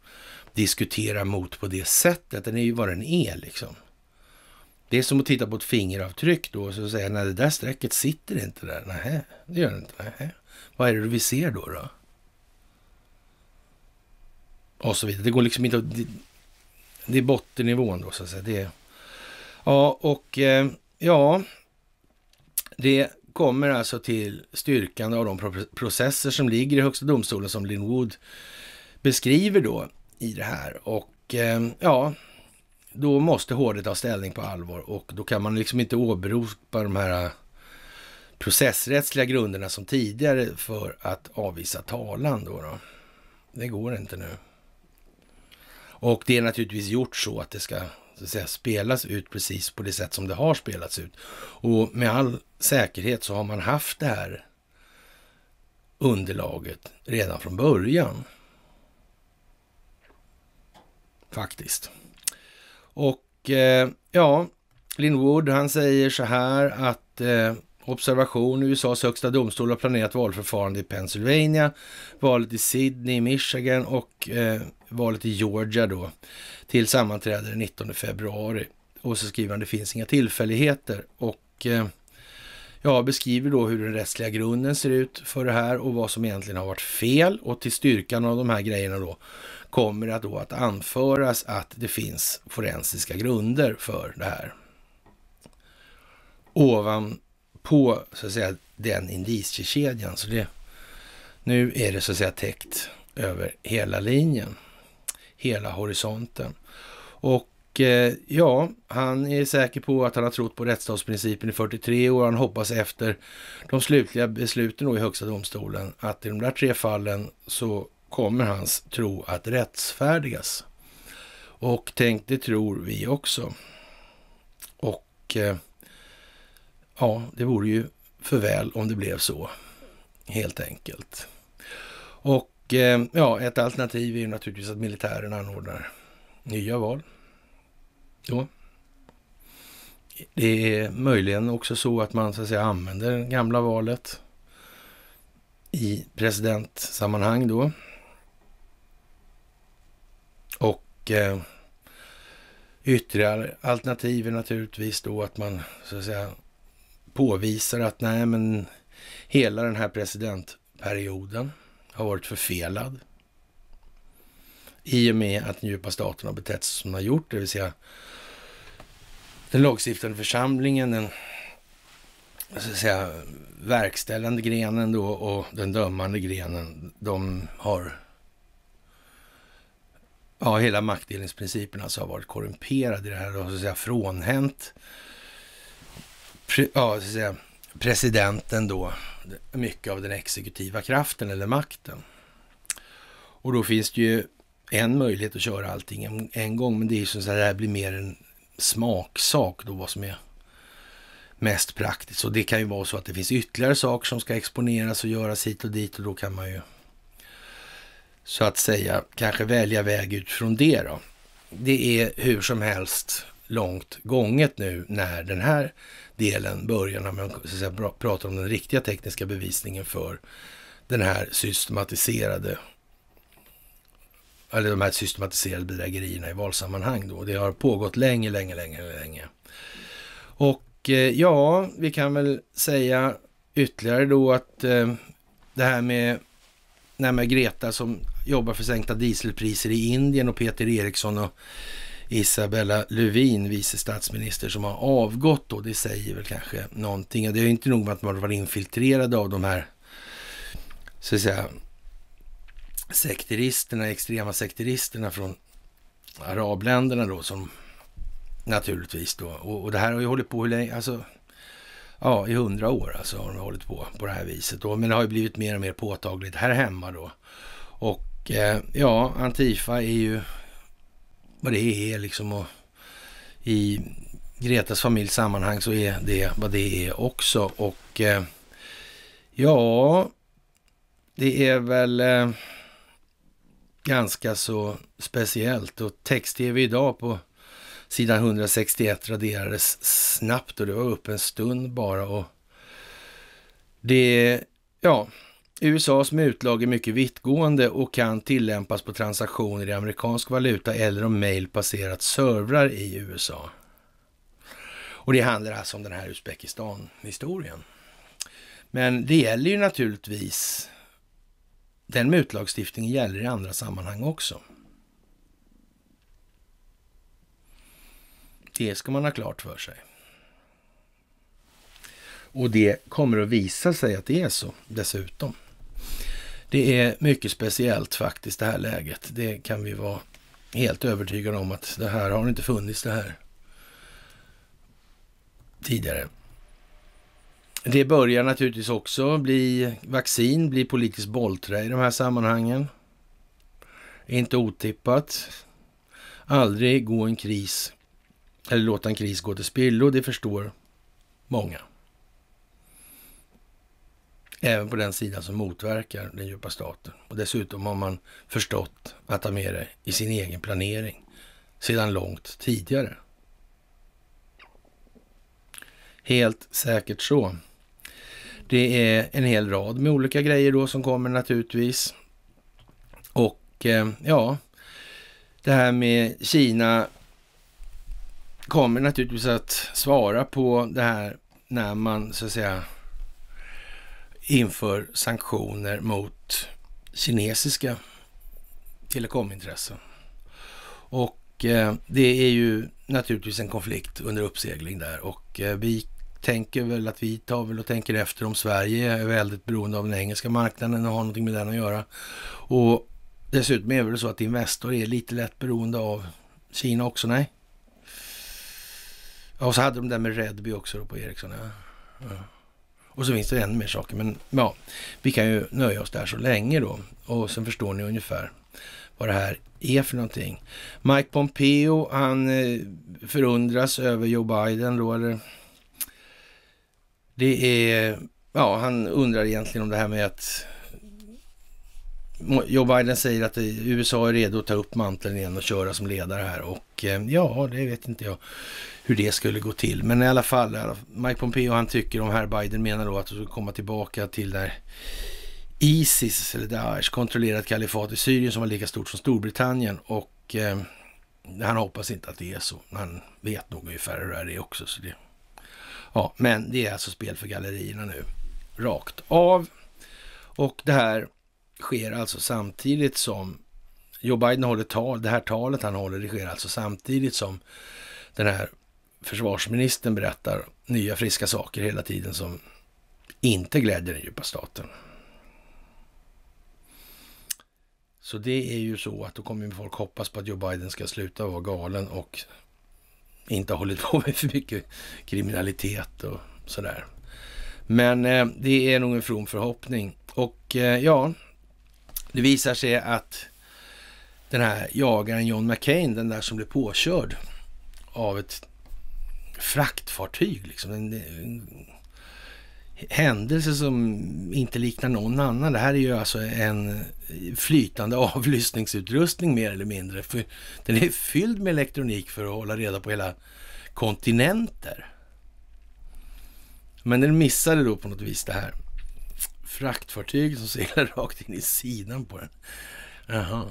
diskutera mot på det sättet. Den är ju vad den är e, liksom. Det är som att titta på ett fingeravtryck då och säga nej det där strecket sitter inte där. Nej, det gör det inte. Nej. Vad är det vi ser då? då? Och så vidare. Det går liksom inte att... Det är bottennivån då så att säga. Det, ja, och eh, ja, det kommer alltså till styrkan av de processer som ligger i Högsta domstolen som Lynn Wood beskriver då i det här. Och eh, ja, då måste HD ta ställning på allvar och då kan man liksom inte åberopa de här äh, processrättsliga grunderna som tidigare för att avvisa talan. Då, då. Det går inte nu. Och det är naturligtvis gjort så att det ska så att säga, spelas ut precis på det sätt som det har spelats ut. Och med all säkerhet så har man haft det här underlaget redan från början. Faktiskt. Och eh, ja, Lindwood han säger så här att eh, observation USAs högsta domstol har planerat valförfarande i Pennsylvania, valet i Sydney, Michigan och eh, valet i Georgia då till sammanträde den 19 februari. Och så skriver han det finns inga tillfälligheter och eh, ja, beskriver då hur den rättsliga grunden ser ut för det här och vad som egentligen har varit fel och till styrkan av de här grejerna då kommer det då att anföras att det finns forensiska grunder för det här. Ovanpå så att säga den indiciekedjan. Så det, nu är det så att säga täckt över hela linjen, hela horisonten. Och eh, ja, han är säker på att han har trott på rättsstatsprincipen i 43 år. Han hoppas efter de slutliga besluten i Högsta domstolen att i de där tre fallen så kommer hans tro att rättsfärdigas. Och tänk, det tror vi också. Och eh, ja, det vore ju för väl om det blev så, helt enkelt. Och eh, ja, ett alternativ är ju naturligtvis att militären anordnar nya val. Ja. Det är möjligen också så att man så att säga använder det gamla valet i presidentsammanhang då. eh, ytterligare alternativ är naturligtvis då att man så att säga påvisar att nej, men hela den här presidentperioden har varit förfelad. I och med att den djupa staten har betett sig som den har gjort, det vill säga den lagstiftande församlingen, den så att säga, verkställande grenen då och den dömande grenen, de har ja, hela maktdelningsprincipen alltså har varit korrumperad i det här och så att säga frånhänt pre, ja, så att säga, presidenten då mycket av den exekutiva kraften eller makten. Och då finns det ju en möjlighet att köra allting en, en gång, men det är ju som så att det här blir mer en smaksak då vad som är mest praktiskt. Och det kan ju vara så att det finns ytterligare saker som ska exponeras och göras hit och dit och då kan man ju så att säga kanske välja väg utifrån det då. Det är hur som helst långt gånget nu när den här delen börjar, när man säga, pratar om den riktiga tekniska bevisningen för den här systematiserade eller de här systematiserade bedrägerierna i valsammanhang då. Det har pågått länge, länge, länge, länge. Och eh, ja, vi kan väl säga ytterligare då att eh, det här med Nej, med Greta som jobbar för sänkta dieselpriser i Indien och Peter Eriksson och Isabella Lövin, vice statsminister, som har avgått då. Det säger väl kanske någonting. Det är inte nog med att man var infiltrerad av de här, så att säga, sekteristerna, extrema sekteristerna från arabländerna då, som naturligtvis då, och, och det här har ju hållit på hur länge, alltså ja, i hundra år alltså har de hållit på på det här viset. Då. Men det har ju blivit mer och mer påtagligt här hemma då. Och eh, ja, Antifa är ju vad det är liksom och i Gretas familjs sammanhang så är det vad det är också. Och eh, ja, det är väl eh, ganska så speciellt och text-tv idag på Sidan 161 raderades snabbt och det var upp en stund bara. Och det, ja, USAs mutlag är mycket vittgående och kan tillämpas på transaktioner i amerikansk valuta eller om mejl passerat servrar i USA. Och det handlar alltså om den här Uzbekistan-historien. Men det gäller ju naturligtvis, den mutlagstiftningen gäller i andra sammanhang också. Det ska man ha klart för sig. Och det kommer att visa sig att det är så dessutom. Det är mycket speciellt faktiskt det här läget. Det kan vi vara helt övertygade om att det här har inte funnits det här tidigare. Det börjar naturligtvis också bli vaccin, bli politiskt bollträ i de här sammanhangen. Inte otippat. Aldrig gå en kris eller låta en kris gå till spillo, det förstår många. Även på den sidan som motverkar den djupa staten. Och dessutom har man förstått att ta med det i sin egen planering sedan långt tidigare. Helt säkert så. Det är en hel rad med olika grejer då som kommer naturligtvis. Och eh, ja, det här med Kina kommer naturligtvis att svara på det här när man så att säga inför sanktioner mot kinesiska telekomintressen. Och eh, det är ju naturligtvis en konflikt under uppsegling där och eh, vi tänker väl att vi tar väl och tänker efter om Sverige är väldigt beroende av den engelska marknaden och har någonting med den att göra. Och dessutom är det så att Investor är lite lätt beroende av Kina också? Nej, Ja, och så hade de där med Redby också då på Ericsson. Ja. ja. Och så finns det ännu mer saker. Men ja, vi kan ju nöja oss där så länge då. Och sen förstår ni ungefär vad det här är för någonting. Mike Pompeo, han eh, förundras över Joe Biden då, eller? Det är, ja, han undrar egentligen om det här med att Joe Biden säger att USA är redo att ta upp manteln igen och köra som ledare här och Eh, ja, det vet inte jag hur det skulle gå till. Men i alla fall, eh, Mike Pompeo han tycker om herr Biden menar då att de ska komma tillbaka till där Isis eller Daesh kontrollerat kalifat i Syrien som var lika stort som Storbritannien och eh, han hoppas inte att det är så. Han vet nog ungefär hur det här är också. Så det, ja, men det är alltså spel för gallerierna nu, rakt av. Och det här sker alltså samtidigt som Joe Biden håller tal, det här talet han håller, det sker alltså samtidigt som den här försvarsministern berättar nya friska saker hela tiden som inte glädjer den djupa staten. Så det är ju så att då kommer folk hoppas på att Joe Biden ska sluta vara galen och inte ha hållit på med för mycket kriminalitet och sådär. Men eh, det är nog en from förhoppning. Och eh, ja, det visar sig att den här jagaren John McCain, den där som blev påkörd av ett fraktfartyg. Liksom. En, en händelse som inte liknar någon annan. Det här är ju alltså en flytande avlyssningsutrustning mer eller mindre. För den är fylld med elektronik för att hålla reda på hela kontinenter. Men den missade då på något vis det här fraktfartyget som seglar rakt in i sidan på den. Jaha.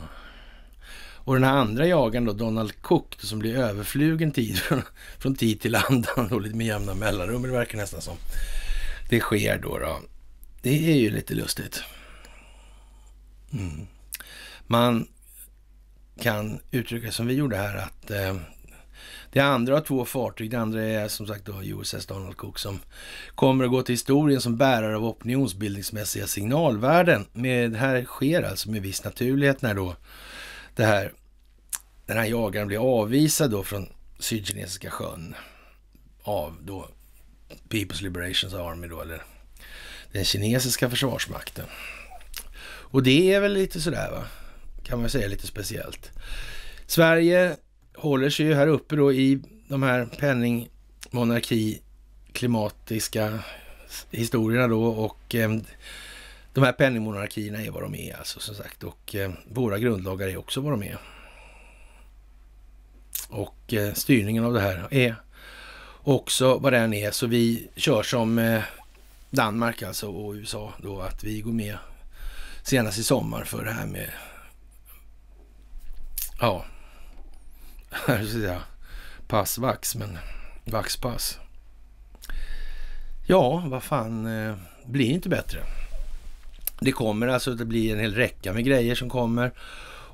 Och den här andra jagaren då, Donald Cook, då, som blir överflugen tid från, tid till annan och lite med jämna mellanrum, det verkar nästan som. Det sker då. då. Det är ju lite lustigt. Mm. Man kan uttrycka som vi gjorde här att eh, det andra har två fartyg. Det andra är som sagt då USS Donald Cook som kommer att gå till historien som bärare av opinionsbildningsmässiga signalvärden. det här sker alltså med viss naturlighet när då det här, den här jagaren blir avvisad då från Sydkinesiska sjön av då People's Liberation Army då, eller den kinesiska försvarsmakten. Och det är väl lite sådär va, kan man säga lite speciellt. Sverige håller sig ju här uppe då i de här penningmonarki klimatiska historierna då och eh, de här penningmonarkierna är vad de är alltså som sagt och eh, våra grundlagar är också vad de är. Och eh, styrningen av det här är också vad den är. Så vi kör som eh, Danmark alltså och USA då att vi går med senast i sommar för det här med ja, hur ska jag säga, passvax men vaxpass. Ja, vad fan, eh, blir inte bättre. Det kommer alltså, att bli en hel räcka med grejer som kommer.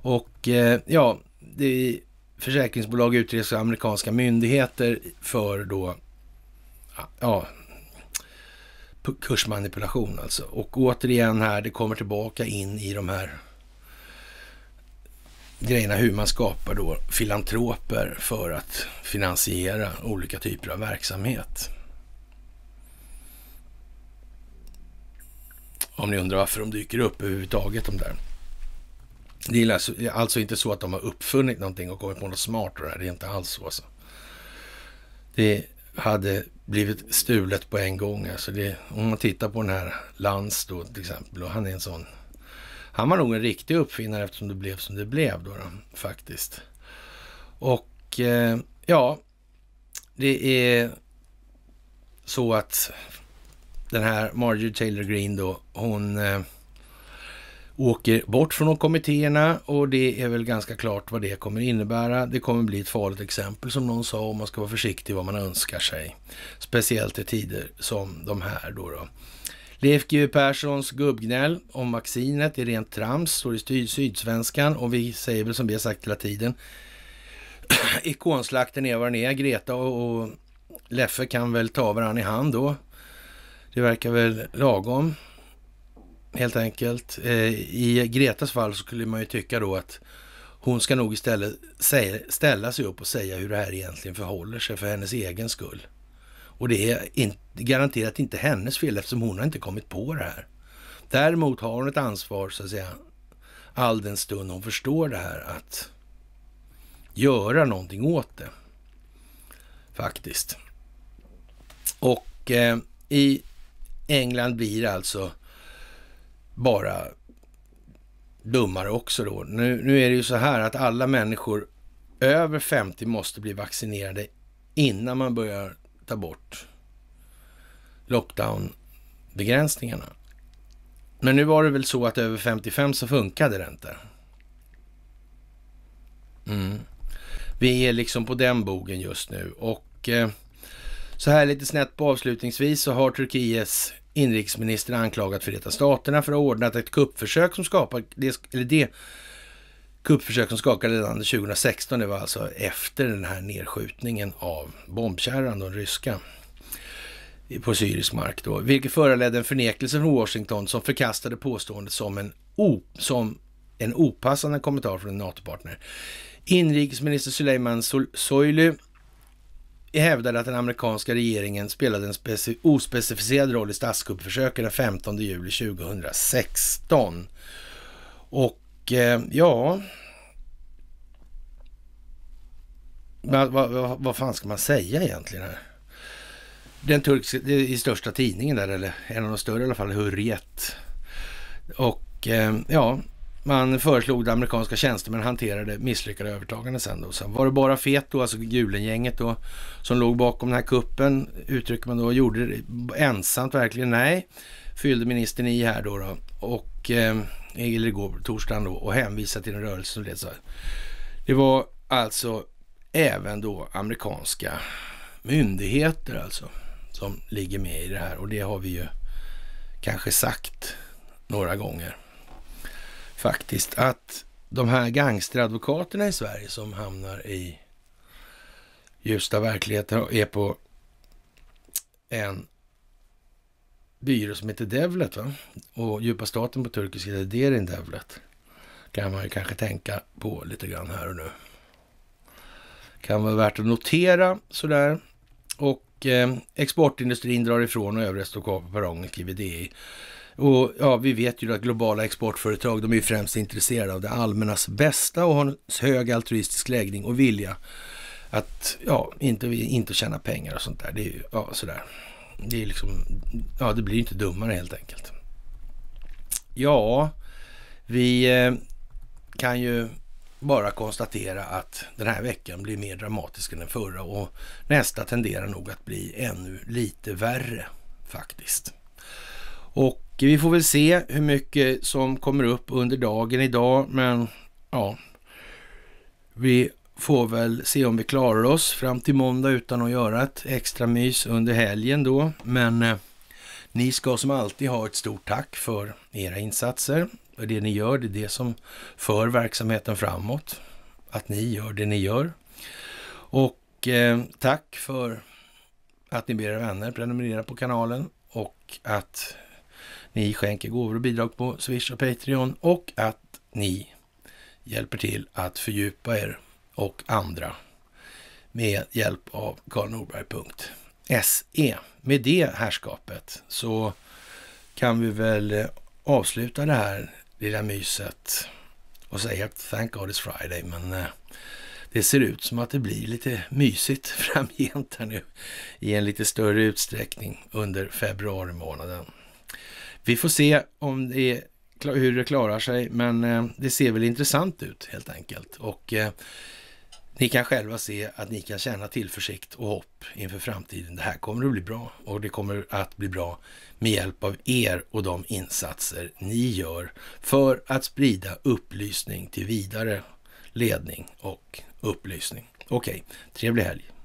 Och eh, ja, det försäkringsbolag utreds av amerikanska myndigheter för då, ja, kursmanipulation alltså. Och återigen här, det kommer tillbaka in i de här grejerna hur man skapar då filantroper för att finansiera olika typer av verksamhet. Om ni undrar varför de dyker upp överhuvudtaget de där. Alltså- det är alltså, inte så att de har uppfunnit någonting och kommit på något smart. Det, här. det är inte alls så. Alltså. Det hade blivit stulet på en gång. Alltså det, om man tittar på den här Lans då till exempel. Och han är en sån. Han var nog en riktig uppfinnare eftersom det blev som det blev då, då faktiskt. Och eh, ja, det är så att den här Marjorie Taylor Greene då, hon eh, åker bort från de kommittéerna och det är väl ganska klart vad det kommer innebära. Det kommer bli ett farligt exempel som någon sa och man ska vara försiktig vad man önskar sig. Speciellt i tider som de här då. då. Leif GW Perssons gubbgnäll om vaccinet är rent trams, står i Sydsvenskan och vi säger väl som vi har sagt hela tiden. Ikonslakten är vad den är. Greta och Leffe kan väl ta varandra i hand då det verkar väl lagom, helt enkelt. Eh, I Gretas fall skulle man ju tycka då att hon ska nog istället ställa sig upp och säga hur det här egentligen förhåller sig för hennes egen skull. Och det är garanterat inte hennes fel eftersom hon har inte kommit på det här. Däremot har hon ett ansvar, så att säga, all den stund hon förstår det här, att göra någonting åt det. Faktiskt. Och eh, i England blir alltså bara dummare också då. Nu, nu är det ju så här att alla människor över 50 måste bli vaccinerade innan man börjar ta bort lockdown-begränsningarna. Men nu var det väl så att över 55 så funkade det inte. Mm. Vi är liksom på den bogen just nu och eh, så här lite snett på avslutningsvis så har Turkiets inrikesminister anklagat Förenta Staterna för att ha ordnat ett kuppförsök som skapade, eller det kuppförsök som skakade landet 2016. Det var alltså efter den här nedskjutningen av bombkärran, den ryska, på syrisk mark då, vilket föranledde en förnekelse från Washington som förkastade påståendet som en, som en opassande kommentar från en NATO-partner. Inrikesminister Suleiman Soylu hävdade att den amerikanska regeringen spelade en ospecificerad roll i statskuppförsöket den 15 juli 2016. Och eh, ja... Vad, vad, vad fan ska man säga egentligen här? Den turkiska, i största tidningen där, eller en av de större i alla fall, Hurriyet. Och eh, ja, man föreslog att amerikanska tjänstemän hanterade misslyckade övertaganden sen då. Sen var det bara FETO, alltså Gulengänget då, som låg bakom den här kuppen, uttrycker man då, gjorde det ensamt verkligen? Nej, fyllde ministern i här då, då och eh, eller igår torsdagen då och hänvisade till en rörelse som leds av. Det var alltså även då amerikanska myndigheter alltså som ligger med i det här och det har vi ju kanske sagt några gånger faktiskt, att de här gangsteradvokaterna i Sverige som hamnar i ljusta verkligheten är på en byrå som heter Devlet. Va? Och djupa staten på turkiska heter Derin Devlet. Kan man ju kanske tänka på lite grann här och nu. Kan vara värt att notera sådär. Och eh, exportindustrin drar ifrån och övriga står kvar på perrongen, skriver DI. Och ja, vi vet ju att globala exportföretag, de är ju främst intresserade av det allmännas bästa och har en hög altruistisk läggning och vilja att, ja, inte, inte tjäna pengar och sånt där. Det är ju, ja, sådär. Det är liksom, ja, det blir inte dummare helt enkelt. Ja, vi eh, kan ju bara konstatera att den här veckan blir mer dramatisk än den förra och nästa tenderar nog att bli ännu lite värre faktiskt. Och vi får väl se hur mycket som kommer upp under dagen idag, men ja, vi får väl se om vi klarar oss fram till måndag utan att göra ett extra mys under helgen då. Men eh, ni ska som alltid ha ett stort tack för era insatser. För det ni gör, det är det som för verksamheten framåt. Att ni gör det ni gör. Och eh, tack för att ni ber era vänner prenumerera på kanalen och att ni skänker gåvor och bidrag på Swish och Patreon och att ni hjälper till att fördjupa er och andra med hjälp av karlnorberg.se. Med det herrskapet så kan vi väl avsluta det här lilla myset och säga thank God it's Friday, men eh, det ser ut som att det blir lite mysigt framgent här nu i en lite större utsträckning under februari månaden. Vi får se om det, hur det klarar sig, men eh, det ser väl intressant ut helt enkelt. Och eh, ni kan själva se att ni kan känna tillförsikt och hopp inför framtiden. Det här kommer att bli bra och det kommer att bli bra med hjälp av er och de insatser ni gör för att sprida upplysning till vidare ledning och upplysning. Okej, okay. trevlig helg!